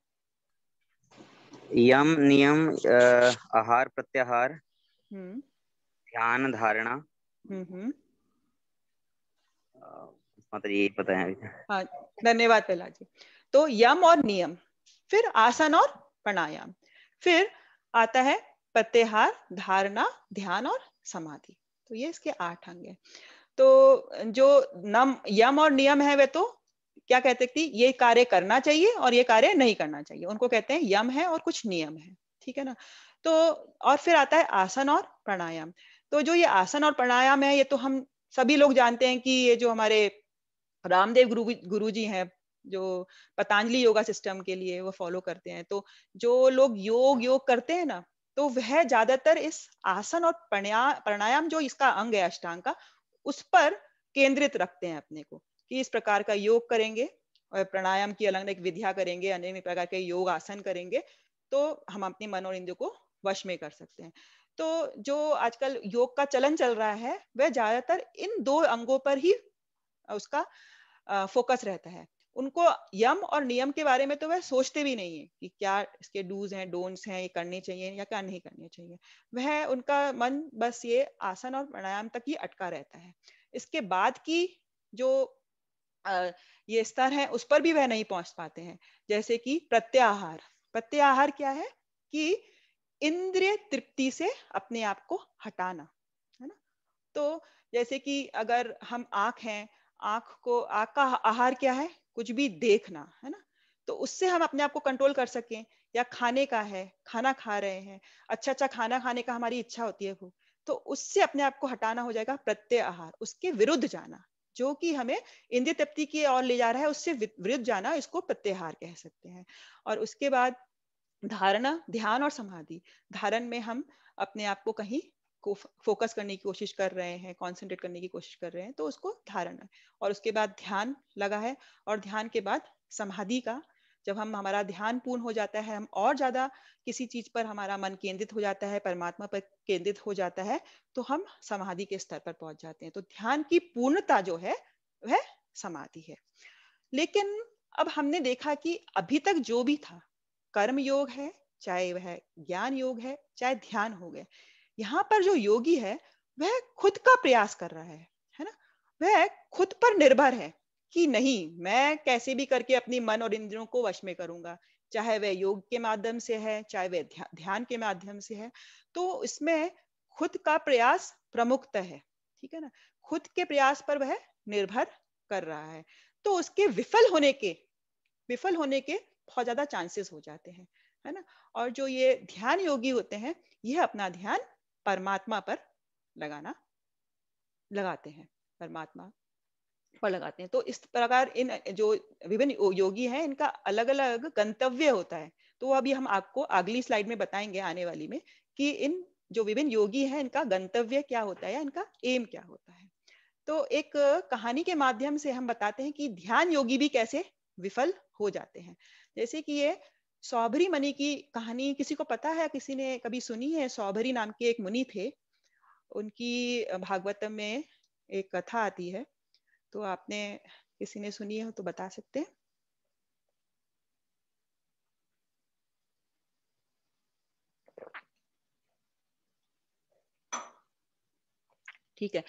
यम नियम आहार प्रत्याहार हम्म। ध्यान धारणा मतलब यही पता है हाँ धन्यवाद प्रहलाद जी तो यम और नियम फिर आसन और प्राणायाम फिर आता है प्रत्याहार धारणा ध्यान और समाधि तो ये इसके आठ अंग है तो जो नम यम और नियम है वे तो क्या कहते थी? ये कार्य करना चाहिए और ये कार्य नहीं करना चाहिए उनको कहते हैं यम है और कुछ नियम है ठीक है ना तो और फिर आता है आसन और प्राणायाम तो जो ये आसन और प्राणायाम है ये तो हम सभी लोग जानते हैं कि ये जो हमारे रामदेव गुरु गुरु जी हैं जो पतंजलि योगा सिस्टम के लिए वो फॉलो करते हैं तो जो लोग योग योग करते हैं ना तो वह ज्यादातर इस आसन और प्राणायाम जो इसका अंग है अष्टांग का उस पर केंद्रित रखते हैं अपने को कि इस प्रकार का योग करेंगे और प्राणायाम की अलग अलग विधिया करेंगे अनेक प्रकार के योग आसन करेंगे तो हम अपने मन और इंद्रियों को वश में कर सकते हैं तो जो आजकल योग का चलन चल रहा है वह ज्यादातर इन दो अंगों पर ही उसका फोकस रहता है उनको यम और नियम के बारे में तो वह सोचते भी नहीं है कि क्या इसके डूज हैं डोंट्स हैं ये करने चाहिए या क्या नहीं करने चाहिए वह उनका मन बस ये आसन और प्राणायाम तक ही अटका रहता है इसके बाद की जो ये स्तर है उस पर भी वह नहीं पहुंच पाते हैं जैसे कि प्रत्याहार प्रत्याहार क्या है कि इंद्रिय तृप्ति से अपने आप को हटाना है ना तो जैसे कि अगर हम आंख हैं आंख को आंख का आहार क्या है कुछ भी देखना है ना तो उससे हम अपने आप को कंट्रोल कर सकें या खाने का है खाना खा रहे हैं अच्छा अच्छा खाना खाने का हमारी इच्छा होती है भूख तो उससे अपने आप को हटाना हो जाएगा प्रत्यय आहार उसके विरुद्ध जाना जो कि हमें इंद्रिय तृप्ति की ओर ले जा रहा है उससे विरुद्ध जाना इसको प्रत्याहार कह सकते हैं और उसके बाद धारणा ध्यान और समाधि धारण में हम अपने आप को कहीं को फोकस करने की कोशिश कर रहे हैं कॉन्सेंट्रेट करने की कोशिश कर रहे हैं तो उसको धारणा और उसके बाद ध्यान लगा है और ध्यान के बाद समाधि का जब हम हमारा ध्यान पूर्ण हो जाता है हम और ज्यादा किसी चीज पर हमारा मन केंद्रित हो जाता है परमात्मा पर केंद्रित हो जाता है तो हम समाधि के स्तर पर पहुंच जाते हैं तो ध्यान की पूर्णता जो है वह समाधि है लेकिन अब हमने देखा कि अभी तक जो भी था कर्म योग है चाहे वह ज्ञान योग है चाहे ध्यान हो गया यहाँ पर जो योगी है वह खुद का प्रयास कर रहा है है ना वह खुद पर निर्भर है कि नहीं मैं कैसे भी करके अपनी मन और इंद्रियों को वश में करूंगा चाहे वह योग के माध्यम से है चाहे वह ध्यान के माध्यम से है तो इसमें खुद का प्रयास प्रमुखता है ठीक है ना खुद के प्रयास पर वह निर्भर कर रहा है तो उसके विफल होने के विफल होने के बहुत ज्यादा चांसेस हो जाते हैं है ना और जो ये ध्यान योगी होते हैं यह अपना ध्यान परमात्मा पर लगाना लगाते हैं परमात्मा पर लगाते हैं तो इस प्रकार इन जो विभिन्न योगी हैं इनका अलग अलग गंतव्य होता है तो अभी हम आपको अगली स्लाइड में बताएंगे आने वाली में कि इन जो विभिन्न योगी हैं इनका गंतव्य क्या होता है इनका एम क्या होता है तो एक कहानी के माध्यम से हम बताते हैं कि ध्यान योगी भी कैसे विफल हो जाते हैं जैसे कि ये सौभरी मनी की कहानी किसी को पता है किसी ने कभी सुनी है सौभरी नाम के एक मुनि थे उनकी भागवतम में एक कथा आती है तो आपने किसी ने सुनी हो तो बता सकते हैं ठीक है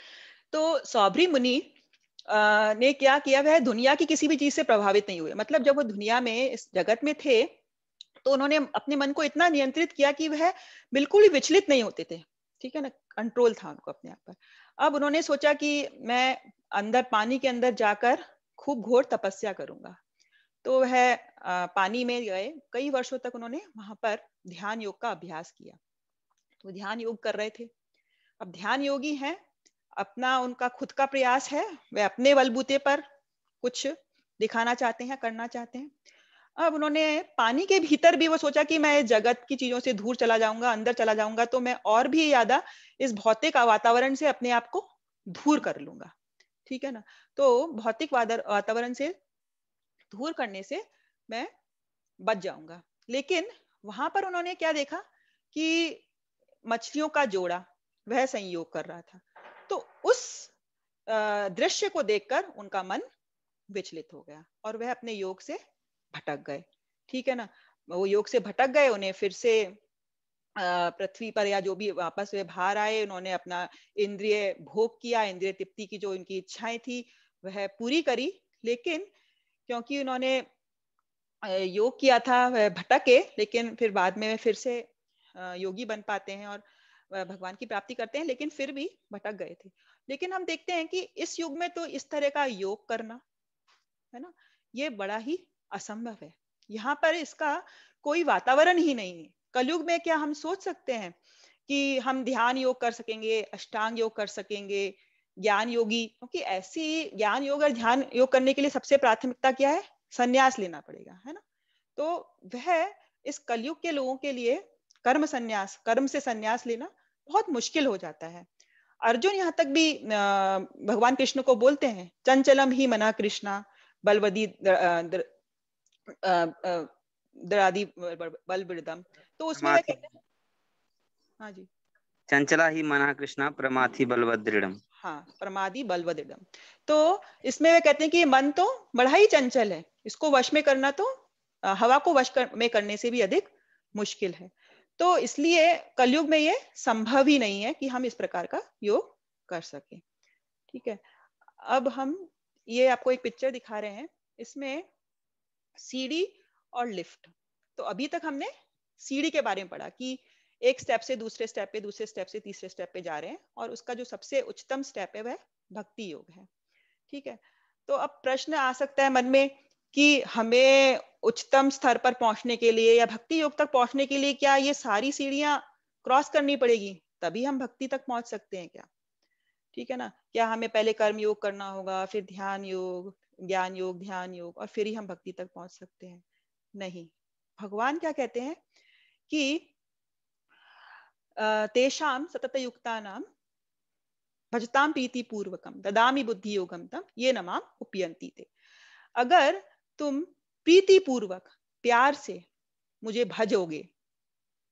तो सौभरी मुनि ने क्या किया वह दुनिया की किसी भी चीज से प्रभावित नहीं हुए मतलब जब वो दुनिया में इस जगत में थे तो उन्होंने अपने मन को इतना नियंत्रित किया कि वह बिल्कुल ही विचलित नहीं होते थे ठीक है ना कंट्रोल था उनको अपने आप पर अब उन्होंने सोचा कि मैं अंदर पानी के अंदर जाकर खूब घोर तपस्या करूंगा तो वह पानी में गए कई वर्षों तक उन्होंने वहां पर ध्यान योग का अभ्यास किया तो ध्यान योग कर रहे थे अब ध्यान योगी हैं अपना उनका खुद का प्रयास है वे अपने बलबूते पर कुछ दिखाना चाहते हैं करना चाहते हैं अब उन्होंने पानी के भीतर भी वो सोचा कि मैं जगत की चीजों से दूर चला जाऊंगा अंदर चला जाऊंगा तो मैं और भी ज्यादा इस भौतिक वातावरण से अपने आप को दूर कर लूंगा ठीक है ना तो भौतिक वातावरण से दूर करने से मैं बच जाऊंगा लेकिन वहां पर उन्होंने क्या देखा कि मछलियों का जोड़ा वह संयोग कर रहा था तो उस दृश्य को देखकर उनका मन विचलित हो गया और वह अपने योग से भटक गए ठीक है ना वो योग से भटक गए उन्हें फिर से पृथ्वी पर या जो भी वापस वे बाहर आए उन्होंने अपना इंद्रिय भोग किया इंद्रिय तृप्ति की जो उनकी इच्छाएं थी वह पूरी करी लेकिन क्योंकि उन्होंने योग किया था वह भटके लेकिन फिर बाद में फिर से योगी बन पाते हैं और भगवान की प्राप्ति करते हैं लेकिन फिर भी भटक गए थे लेकिन हम देखते हैं कि इस युग में तो इस तरह का योग करना है ना ये बड़ा ही असंभव है यहाँ पर इसका कोई वातावरण ही नहीं है कलयुग में क्या हम सोच सकते हैं कि हम ध्यान योग कर सकेंगे अष्टांग योग कर सकेंगे ज्ञान योगी क्योंकि ऐसी ज्ञान योग और ध्यान योग करने के लिए सबसे प्राथमिकता क्या है संन्यास लेना पड़ेगा है ना तो वह इस कलयुग के लोगों के लिए कर्म संन्यास कर्म से संन्यास लेना बहुत मुश्किल हो जाता है अर्जुन यहाँ तक भी भगवान कृष्ण को बोलते हैं चंचलम ही मना कृष्णा बलवदी दरादि बलबिड़दम तो उसमें वह कहते हैं हाँ जी चंचला ही मना कृष्णा प्रमाथी बलवदृढ़ हाँ प्रमादी बलवदृढ़ तो इसमें वे कहते हैं कि मन तो बड़ा ही चंचल है इसको वश में करना तो हवा को वश कर, में करने से भी अधिक मुश्किल है तो इसलिए कलयुग में ये संभव ही नहीं है कि हम इस प्रकार का योग कर सके ठीक है अब हम ये आपको एक पिक्चर दिखा रहे हैं इसमें सीढ़ी और लिफ्ट तो अभी तक हमने सीढ़ी के बारे में पढ़ा कि एक स्टेप से दूसरे स्टेप पे दूसरे स्टेप से तीसरे स्टेप पे जा रहे हैं और उसका जो सबसे उच्चतम स्टेप है वह भक्ति योग है ठीक है तो अब प्रश्न आ सकता है मन में कि हमें उच्चतम स्तर पर पहुंचने के लिए या भक्ति योग तक पहुंचने के लिए क्या ये सारी सीढ़ियां क्रॉस करनी पड़ेगी तभी हम भक्ति तक पहुंच सकते हैं क्या ठीक है ना क्या हमें पहले कर्म योग करना होगा फिर ध्यान योग ज्ञान योग ध्यान योग और फिर ही हम भक्ति तक पहुंच सकते हैं नहीं भगवान क्या कहते हैं कि तेषाम सतत युक्ता नाम भजताम प्रीति पूर्वकम ददामी बुद्धि योगम तम ये नमाम उपयंती थे अगर तुम प्रीति पूर्वक प्यार से मुझे भजोगे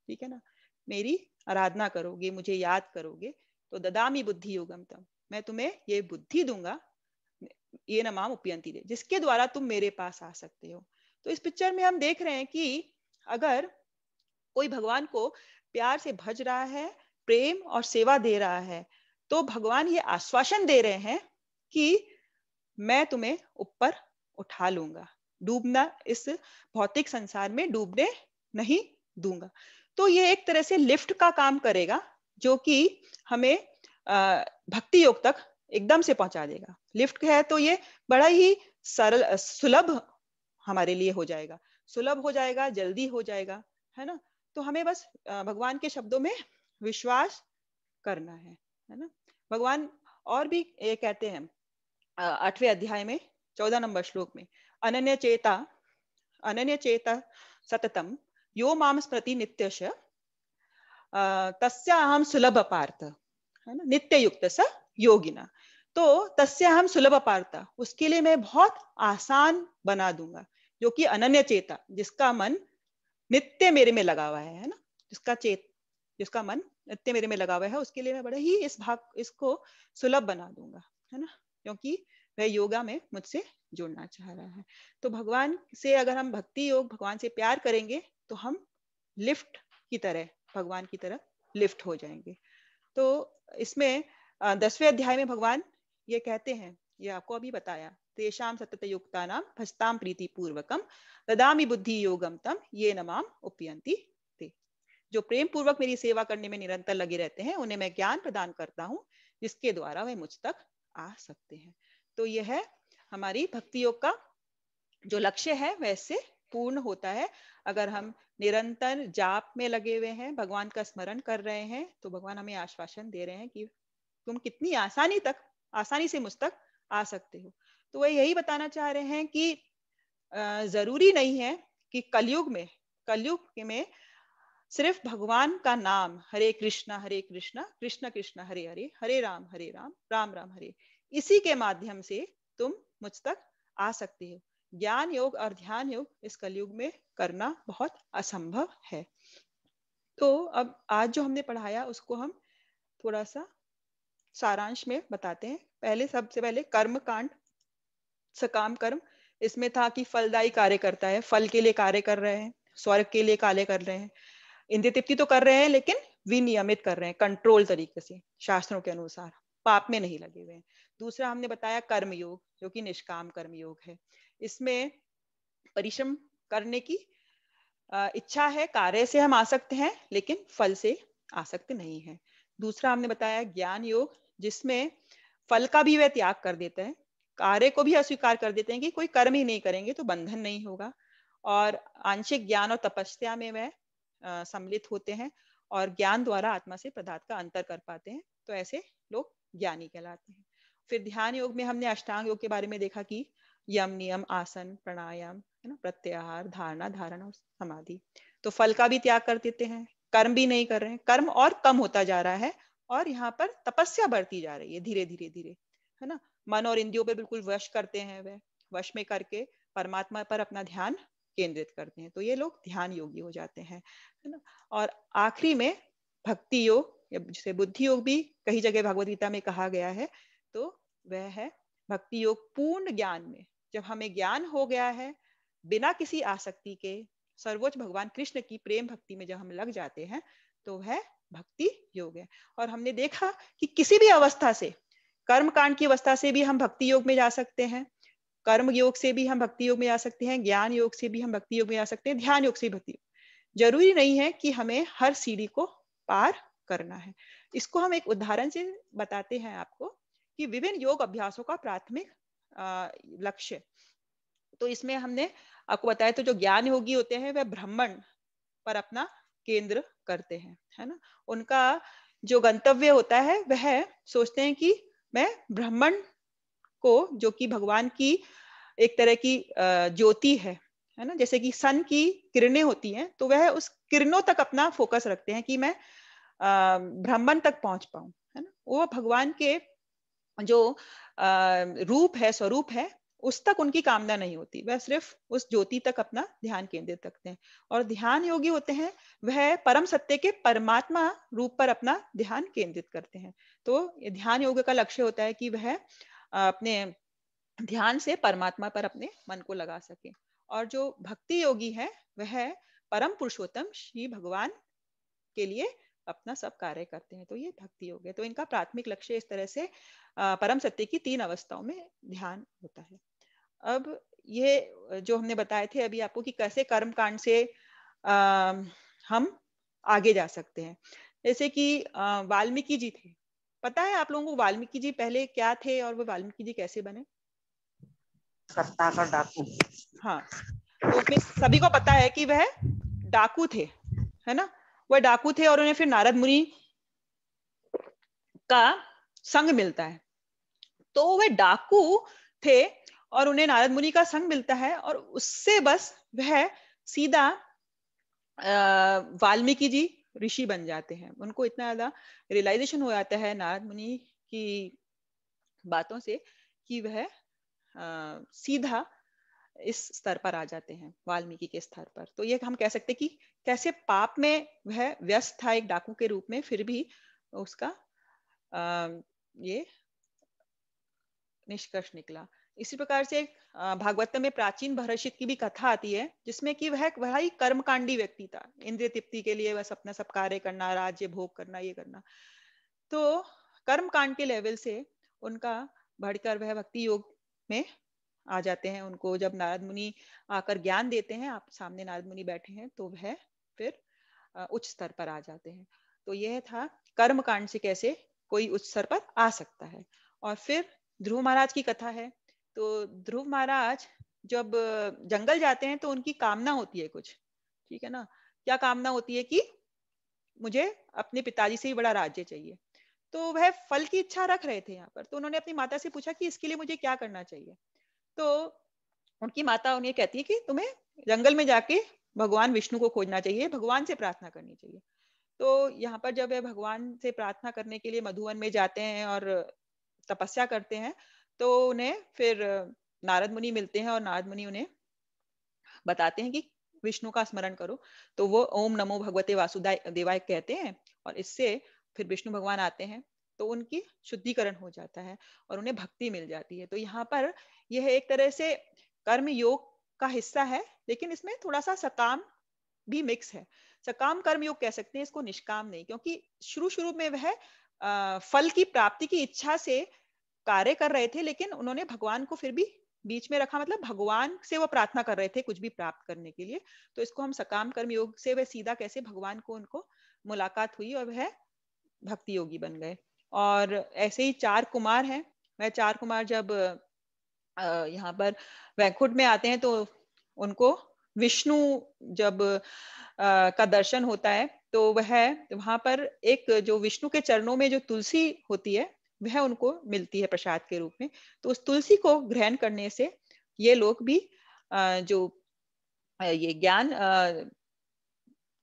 ठीक है ना मेरी आराधना करोगे मुझे याद करोगे तो ददामी बुद्धि योगम तम मैं तुम्हें ये बुद्धि दूंगा ये नमाम उपयंती दे जिसके द्वारा तुम मेरे पास आ सकते हो तो इस पिक्चर में हम देख रहे हैं कि अगर कोई भगवान को प्यार से भज रहा है प्रेम और सेवा दे रहा है तो भगवान ये आश्वासन दे रहे हैं कि मैं तुम्हें ऊपर उठा लूंगा डूबना इस भौतिक संसार में डूबने नहीं दूंगा तो ये एक तरह से लिफ्ट का काम करेगा जो कि हमें भक्ति योग तक एकदम से पहुंचा देगा लिफ्ट है तो ये बड़ा ही सरल सुलभ हमारे लिए हो जाएगा सुलभ हो जाएगा जल्दी हो जाएगा है ना तो हमें बस भगवान के शब्दों में विश्वास करना है है ना भगवान और भी ये कहते हैं आठवें अध्याय में चौदह नंबर श्लोक में अनन्यचेता अनन्यचेता सततं यो माम स्मृति नित्यश तस्य अहम सुलभ पार्थ है ना नित्ययुक्त स योगिना तो तस्य हम सुलभ पार्थ उसके लिए मैं बहुत आसान बना दूंगा जो कि अनन्य चेता जिसका मन नित्य मेरे में लगा हुआ है ना जिसका चेत जिसका मन नित्य मेरे में लगा हुआ है उसके लिए मैं बड़े ही इस भाग इसको सुलभ बना दूंगा है ना क्योंकि वह योगा में मुझसे जोड़ना चाह रहा है तो भगवान से अगर हम भक्ति योग भगवान से प्यार करेंगे तो हम लिफ्ट की तरह भगवान की तरह लिफ्ट हो जाएंगे तो इसमें दसवें अध्याय में भगवान ये कहते हैं ये आपको अभी बताया तेषाम सतत युक्ता नाम भस्ताम प्रीति पूर्वकम ददामी बुद्धि योगम तम ये नमाम उपयंती ते जो प्रेम पूर्वक मेरी सेवा करने में निरंतर लगे रहते हैं उन्हें मैं ज्ञान प्रदान करता हूँ जिसके द्वारा वे मुझ तक आ सकते हैं तो यह है हमारी भक्ति योग का जो लक्ष्य है वैसे पूर्ण होता है अगर हम निरंतर जाप में लगे हुए हैं भगवान का स्मरण कर रहे हैं तो भगवान हमें आश्वासन दे रहे हैं कि तुम कितनी आसानी तक आसानी से मुझ तक आ सकते हो तो वह यही बताना चाह रहे हैं कि जरूरी नहीं है कि कलयुग में कलयुग में सिर्फ भगवान का नाम हरे कृष्णा हरे कृष्णा कृष्ण कृष्ण हरे हरे हरे राम हरे राम राम राम हरे इसी के माध्यम से तुम मुझ तक आ सकती है ज्ञान योग और ध्यान योग इस कलयुग में करना बहुत असंभव है तो अब आज जो हमने पढ़ाया उसको हम थोड़ा सा सारांश में बताते हैं पहले सबसे पहले कर्म कांड सकाम कर्म इसमें था कि फलदायी कार्य करता है फल के लिए कार्य कर रहे हैं स्वर्ग के लिए कार्य कर रहे हैं इंद्र तृप्ति तो कर रहे हैं लेकिन विनियमित कर रहे हैं कंट्रोल तरीके से शास्त्रों के अनुसार पाप में नहीं लगे हुए हैं दूसरा हमने बताया कर्मयोग जो कि निष्काम कर्मयोग है इसमें परिश्रम करने की इच्छा है कार्य से हम आ सकते हैं लेकिन फल से आसक्त नहीं है दूसरा हमने बताया ज्ञान योग जिसमें फल का भी वह त्याग कर देते हैं कार्य को भी अस्वीकार कर देते हैं कि कोई कर्म ही नहीं करेंगे तो बंधन नहीं होगा और आंशिक ज्ञान और तपस्या में वह सम्मिलित होते हैं और ज्ञान द्वारा आत्मा से पदार्थ का अंतर कर पाते हैं तो ऐसे लोग ज्ञानी कहलाते हैं फिर ध्यान योग में हमने अष्टांग योग के बारे में देखा कि यम नियम आसन प्राणायाम है ना प्रत्याहार धारणा धारण और समाधि तो फल का भी त्याग कर देते हैं कर्म भी नहीं कर रहे हैं कर्म और कम होता जा रहा है और यहाँ पर तपस्या बढ़ती जा रही है धीरे धीरे धीरे है ना मन और इंद्रियों पर बिल्कुल वश करते हैं वह वश में करके परमात्मा पर अपना ध्यान केंद्रित करते हैं तो ये लोग ध्यान योगी हो जाते हैं है ना और आखिरी में भक्ति योग जिसे बुद्धि योग भी कई जगह भगवदगीता में कहा गया है तो वह है भक्ति योग पूर्ण ज्ञान में जब हमें ज्ञान हो गया है बिना किसी आसक्ति के सर्वोच्च भगवान कृष्ण की प्रेम भक्ति में जब हम लग जाते हैं तो वह भक्ति योग है और हमने देखा कि किसी भी अवस्था से कर्म कांड की अवस्था से भी हम भक्ति योग में जा सकते हैं कर्म योग से भी हम भक्ति योग में जा सकते हैं ज्ञान योग से भी हम भक्ति योग में जा सकते हैं ध्यान योग से भक्ति योग जरूरी नहीं है कि हमें हर सीढ़ी को पार करना है इसको हम एक उदाहरण से बताते हैं आपको कि विभिन्न योग अभ्यासों का प्राथमिक लक्ष्य तो इसमें हमने आपको बताया तो जो ज्ञान योगी होते हैं वह ब्राह्मण पर अपना केंद्र करते हैं है ना उनका जो गंतव्य होता है वह सोचते हैं कि मैं ब्राह्मण को जो कि भगवान की एक तरह की ज्योति है है ना जैसे कि सन की किरणें होती हैं तो वह उस किरणों तक अपना फोकस रखते हैं कि मैं ब्राह्मण तक पहुंच पाऊं है ना वो भगवान के जो रूप है स्वरूप है उस तक उनकी कामना नहीं होती वह सिर्फ उस ज्योति तक अपना ध्यान केंद्रित रखते हैं और ध्यान योगी होते हैं वह परम सत्य के परमात्मा रूप पर अपना ध्यान केंद्रित करते हैं तो ध्यान योग का लक्ष्य होता है कि वह अपने ध्यान से परमात्मा पर अपने मन को लगा सके और जो भक्ति योगी है वह परम पुरुषोत्तम श्री भगवान के लिए अपना सब कार्य करते हैं तो ये भक्ति योग है तो इनका प्राथमिक लक्ष्य इस तरह से परम सत्य की तीन अवस्थाओं में ध्यान होता है अब ये जो हमने बताए थे अभी आपको कि कैसे कर्म कांड से आ, हम आगे जा सकते हैं जैसे कि वाल्मीकि जी थे पता है आप लोगों को वाल्मीकि जी पहले क्या थे और वो वाल्मीकि जी कैसे बने सत्ता का डाकू हाँ तो सभी को पता है कि वह डाकू थे है ना वह डाकू थे और उन्हें फिर नारद मुनि का संग मिलता है तो वह डाकू थे और उन्हें नारद मुनि का संग मिलता है और उससे बस वह सीधा वाल्मीकि जी ऋषि बन जाते हैं उनको इतना ज्यादा रियलाइजेशन हो जाता है नारद मुनि की बातों से कि वह आ, सीधा इस स्तर पर आ जाते हैं वाल्मीकि के स्तर पर तो ये हम कह सकते हैं कि कैसे पाप में वह व्यस्त था एक डाकू के रूप में फिर भी उसका आ, ये निष्कर्ष निकला इसी प्रकार से भागवत में प्राचीन भरषित की भी कथा आती है जिसमें कि वह बड़ा ही कर्मकांडी व्यक्ति था इंद्रिय तृप्ति के लिए बस अपना सब कार्य करना राज्य भोग करना ये करना तो कर्मकांड के लेवल से उनका बढ़कर वह भक्ति योग में आ जाते हैं उनको जब नारद मुनि आकर ज्ञान देते हैं आप सामने नारद मुनि बैठे हैं तो वह फिर उच्च स्तर पर आ जाते हैं तो यह था कर्म कांड से कैसे कोई उच्च स्तर पर आ सकता है और फिर ध्रुव महाराज की कथा है तो ध्रुव महाराज जब जंगल जाते हैं तो उनकी कामना होती है कुछ ठीक है ना क्या कामना होती है कि मुझे अपने पिताजी से ही बड़ा राज्य चाहिए तो वह फल की इच्छा रख रहे थे यहाँ पर तो उन्होंने अपनी माता से पूछा कि इसके लिए मुझे क्या करना चाहिए तो उनकी माता उन्हें कहती है कि तुम्हें जंगल में जाके भगवान विष्णु को खोजना चाहिए भगवान से प्रार्थना करनी चाहिए तो यहाँ पर जब भगवान से प्रार्थना करने के लिए मधुवन में जाते हैं और तपस्या करते हैं तो उन्हें फिर नारद मुनि मिलते हैं और नारद मुनि उन्हें बताते हैं कि विष्णु का स्मरण करो तो वो ओम नमो भगवते वासुदेवाय कहते हैं और इससे फिर विष्णु भगवान आते हैं तो उनकी शुद्धिकरण हो जाता है और उन्हें भक्ति मिल जाती है तो यहाँ पर यह एक तरह से कर्म योग का हिस्सा है लेकिन इसमें थोड़ा सा सकाम भी मिक्स है सकाम कर्म योग कह सकते हैं इसको निष्काम नहीं क्योंकि शुरू शुरू में वह फल की प्राप्ति की इच्छा से कार्य कर रहे थे लेकिन उन्होंने भगवान को फिर भी बीच में रखा मतलब भगवान से वो प्रार्थना कर रहे थे कुछ भी प्राप्त करने के लिए तो इसको हम सकाम कर्म योग से वह सीधा कैसे भगवान को उनको मुलाकात हुई और वह भक्ति योगी बन गए और ऐसे ही चार कुमार हैं वह चार कुमार जब यहाँ पर वैकुंठ में आते हैं तो उनको विष्णु जब का दर्शन होता है तो वह वहां पर एक जो विष्णु के चरणों में जो तुलसी होती है वह उनको मिलती है प्रसाद के रूप में तो उस तुलसी को ग्रहण करने से ये लोग भी जो ये ज्ञान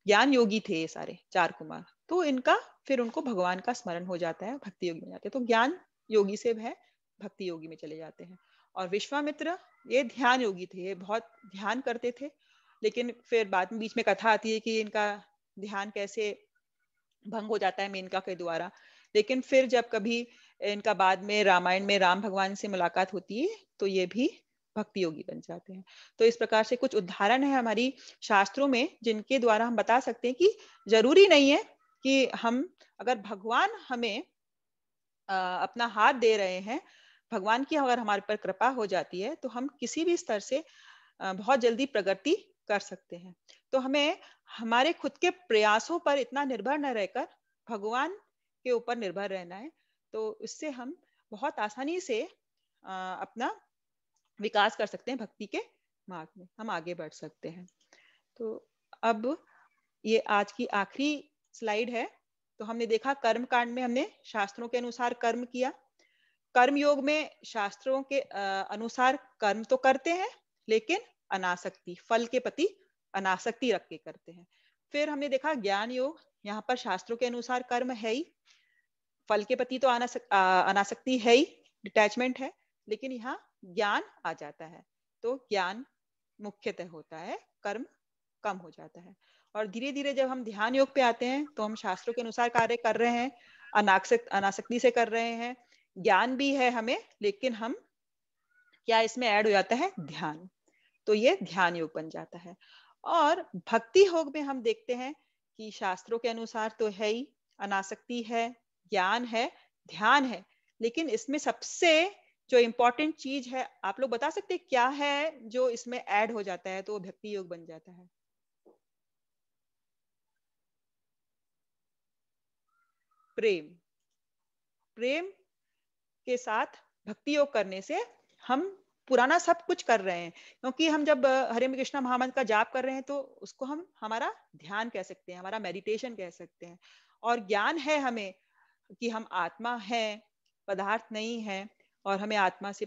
ज्ञान योगी थे ये सारे चार कुमार तो इनका फिर उनको भगवान का स्मरण हो जाता है भक्ति योगी में जाते हैं तो ज्ञान योगी से है भक्ति योगी में चले जाते हैं और विश्वामित्र ये ध्यान योगी थे ये बहुत ध्यान करते थे लेकिन फिर बाद में बीच में कथा आती है कि इनका ध्यान कैसे भंग हो जाता है मेनका के द्वारा लेकिन फिर जब कभी इनका बाद में रामायण में राम भगवान से मुलाकात होती है तो ये भी भक्ति योगी बन जाते हैं तो इस प्रकार से कुछ उदाहरण है हमारी शास्त्रों में जिनके द्वारा हम बता सकते हैं कि जरूरी नहीं है कि हम अगर भगवान हमें अपना हाथ दे रहे हैं भगवान की अगर हमारे पर कृपा हो जाती है तो हम किसी भी स्तर से बहुत जल्दी प्रगति कर सकते हैं तो हमें हमारे खुद के प्रयासों पर इतना निर्भर न रहकर भगवान के ऊपर निर्भर रहना है तो इससे हम बहुत आसानी से अपना विकास कर सकते हैं भक्ति के मार्ग में हम आगे बढ़ सकते हैं तो अब ये आज की आखिरी स्लाइड है तो हमने देखा कर्म कांड में हमने शास्त्रों के अनुसार कर्म किया कर्म योग में शास्त्रों के अनुसार कर्म तो करते हैं लेकिन अनासक्ति फल के प्रति अनासक्ति रख के करते हैं फिर हमने देखा ज्ञान योग यहाँ पर शास्त्रों के अनुसार कर्म है ही फल के प्रति तो अनासक, अनासक्ति है ही डिटैचमेंट है लेकिन यहाँ ज्ञान आ जाता है तो ज्ञान मुख्यतः होता है कर्म कम हो जाता है और धीरे धीरे जब हम ध्यान योग पे आते हैं तो हम शास्त्रों के अनुसार कार्य कर रहे हैं अनासक्त अनासक्ति से कर रहे हैं ज्ञान भी है हमें लेकिन हम क्या इसमें ऐड हो जाता है ध्यान तो ये ध्यान योग बन जाता है और भक्ति योग में हम देखते हैं कि शास्त्रों के अनुसार तो है ही अनासक्ति है ज्ञान है ध्यान है लेकिन इसमें सबसे जो इम्पोर्टेंट चीज है आप लोग बता सकते क्या है जो इसमें ऐड हो जाता है तो वो भक्ति योग बन जाता है प्रेम प्रेम के साथ भक्ति योग करने से हम पुराना सब कुछ कर रहे हैं क्योंकि हम जब हरे कृष्णा महामंत्र का जाप कर रहे हैं तो उसको हम हमारा ध्यान कह सकते हैं हमारा मेडिटेशन कह सकते हैं और ज्ञान है हमें कि हम आत्मा हैं पदार्थ नहीं है और हमें आत्मा से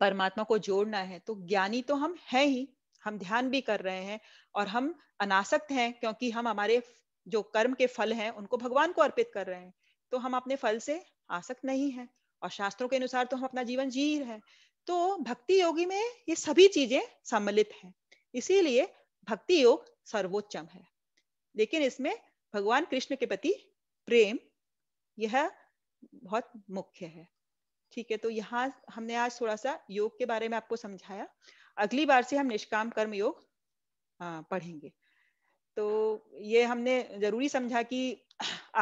परमात्मा को जोड़ना है तो ज्ञानी तो हम हैं ही हम ध्यान भी कर रहे हैं और हम अनासक्त हैं क्योंकि हम हमारे जो कर्म के फल हैं उनको भगवान को अर्पित कर रहे हैं तो हम अपने फल से आसक्त नहीं है और शास्त्रों के अनुसार तो हम अपना जीवन जी रहे हैं तो भक्ति योगी में ये सभी चीजें सम्मिलित हैं इसीलिए भक्ति योग सर्वोच्चम है लेकिन इसमें भगवान कृष्ण के प्रति प्रेम यह बहुत मुख्य है ठीक है तो यहाँ हमने आज थोड़ा सा योग के बारे में आपको समझाया अगली बार से हम निष्काम कर्म योग पढ़ेंगे तो ये हमने जरूरी समझा कि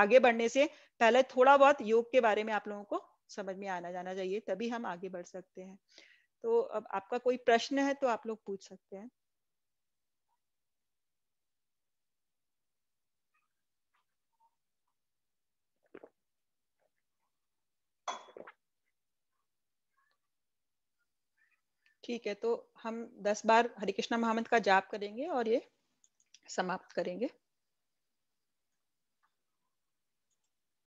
आगे बढ़ने से पहले थोड़ा बहुत योग के बारे में आप लोगों को समझ में आना जाना चाहिए तभी हम आगे बढ़ सकते हैं तो अब आपका कोई प्रश्न है तो आप लोग पूछ सकते हैं ठीक है तो हम दस बार हरे कृष्णा महामंत्र का जाप करेंगे और ये समाप्त करेंगे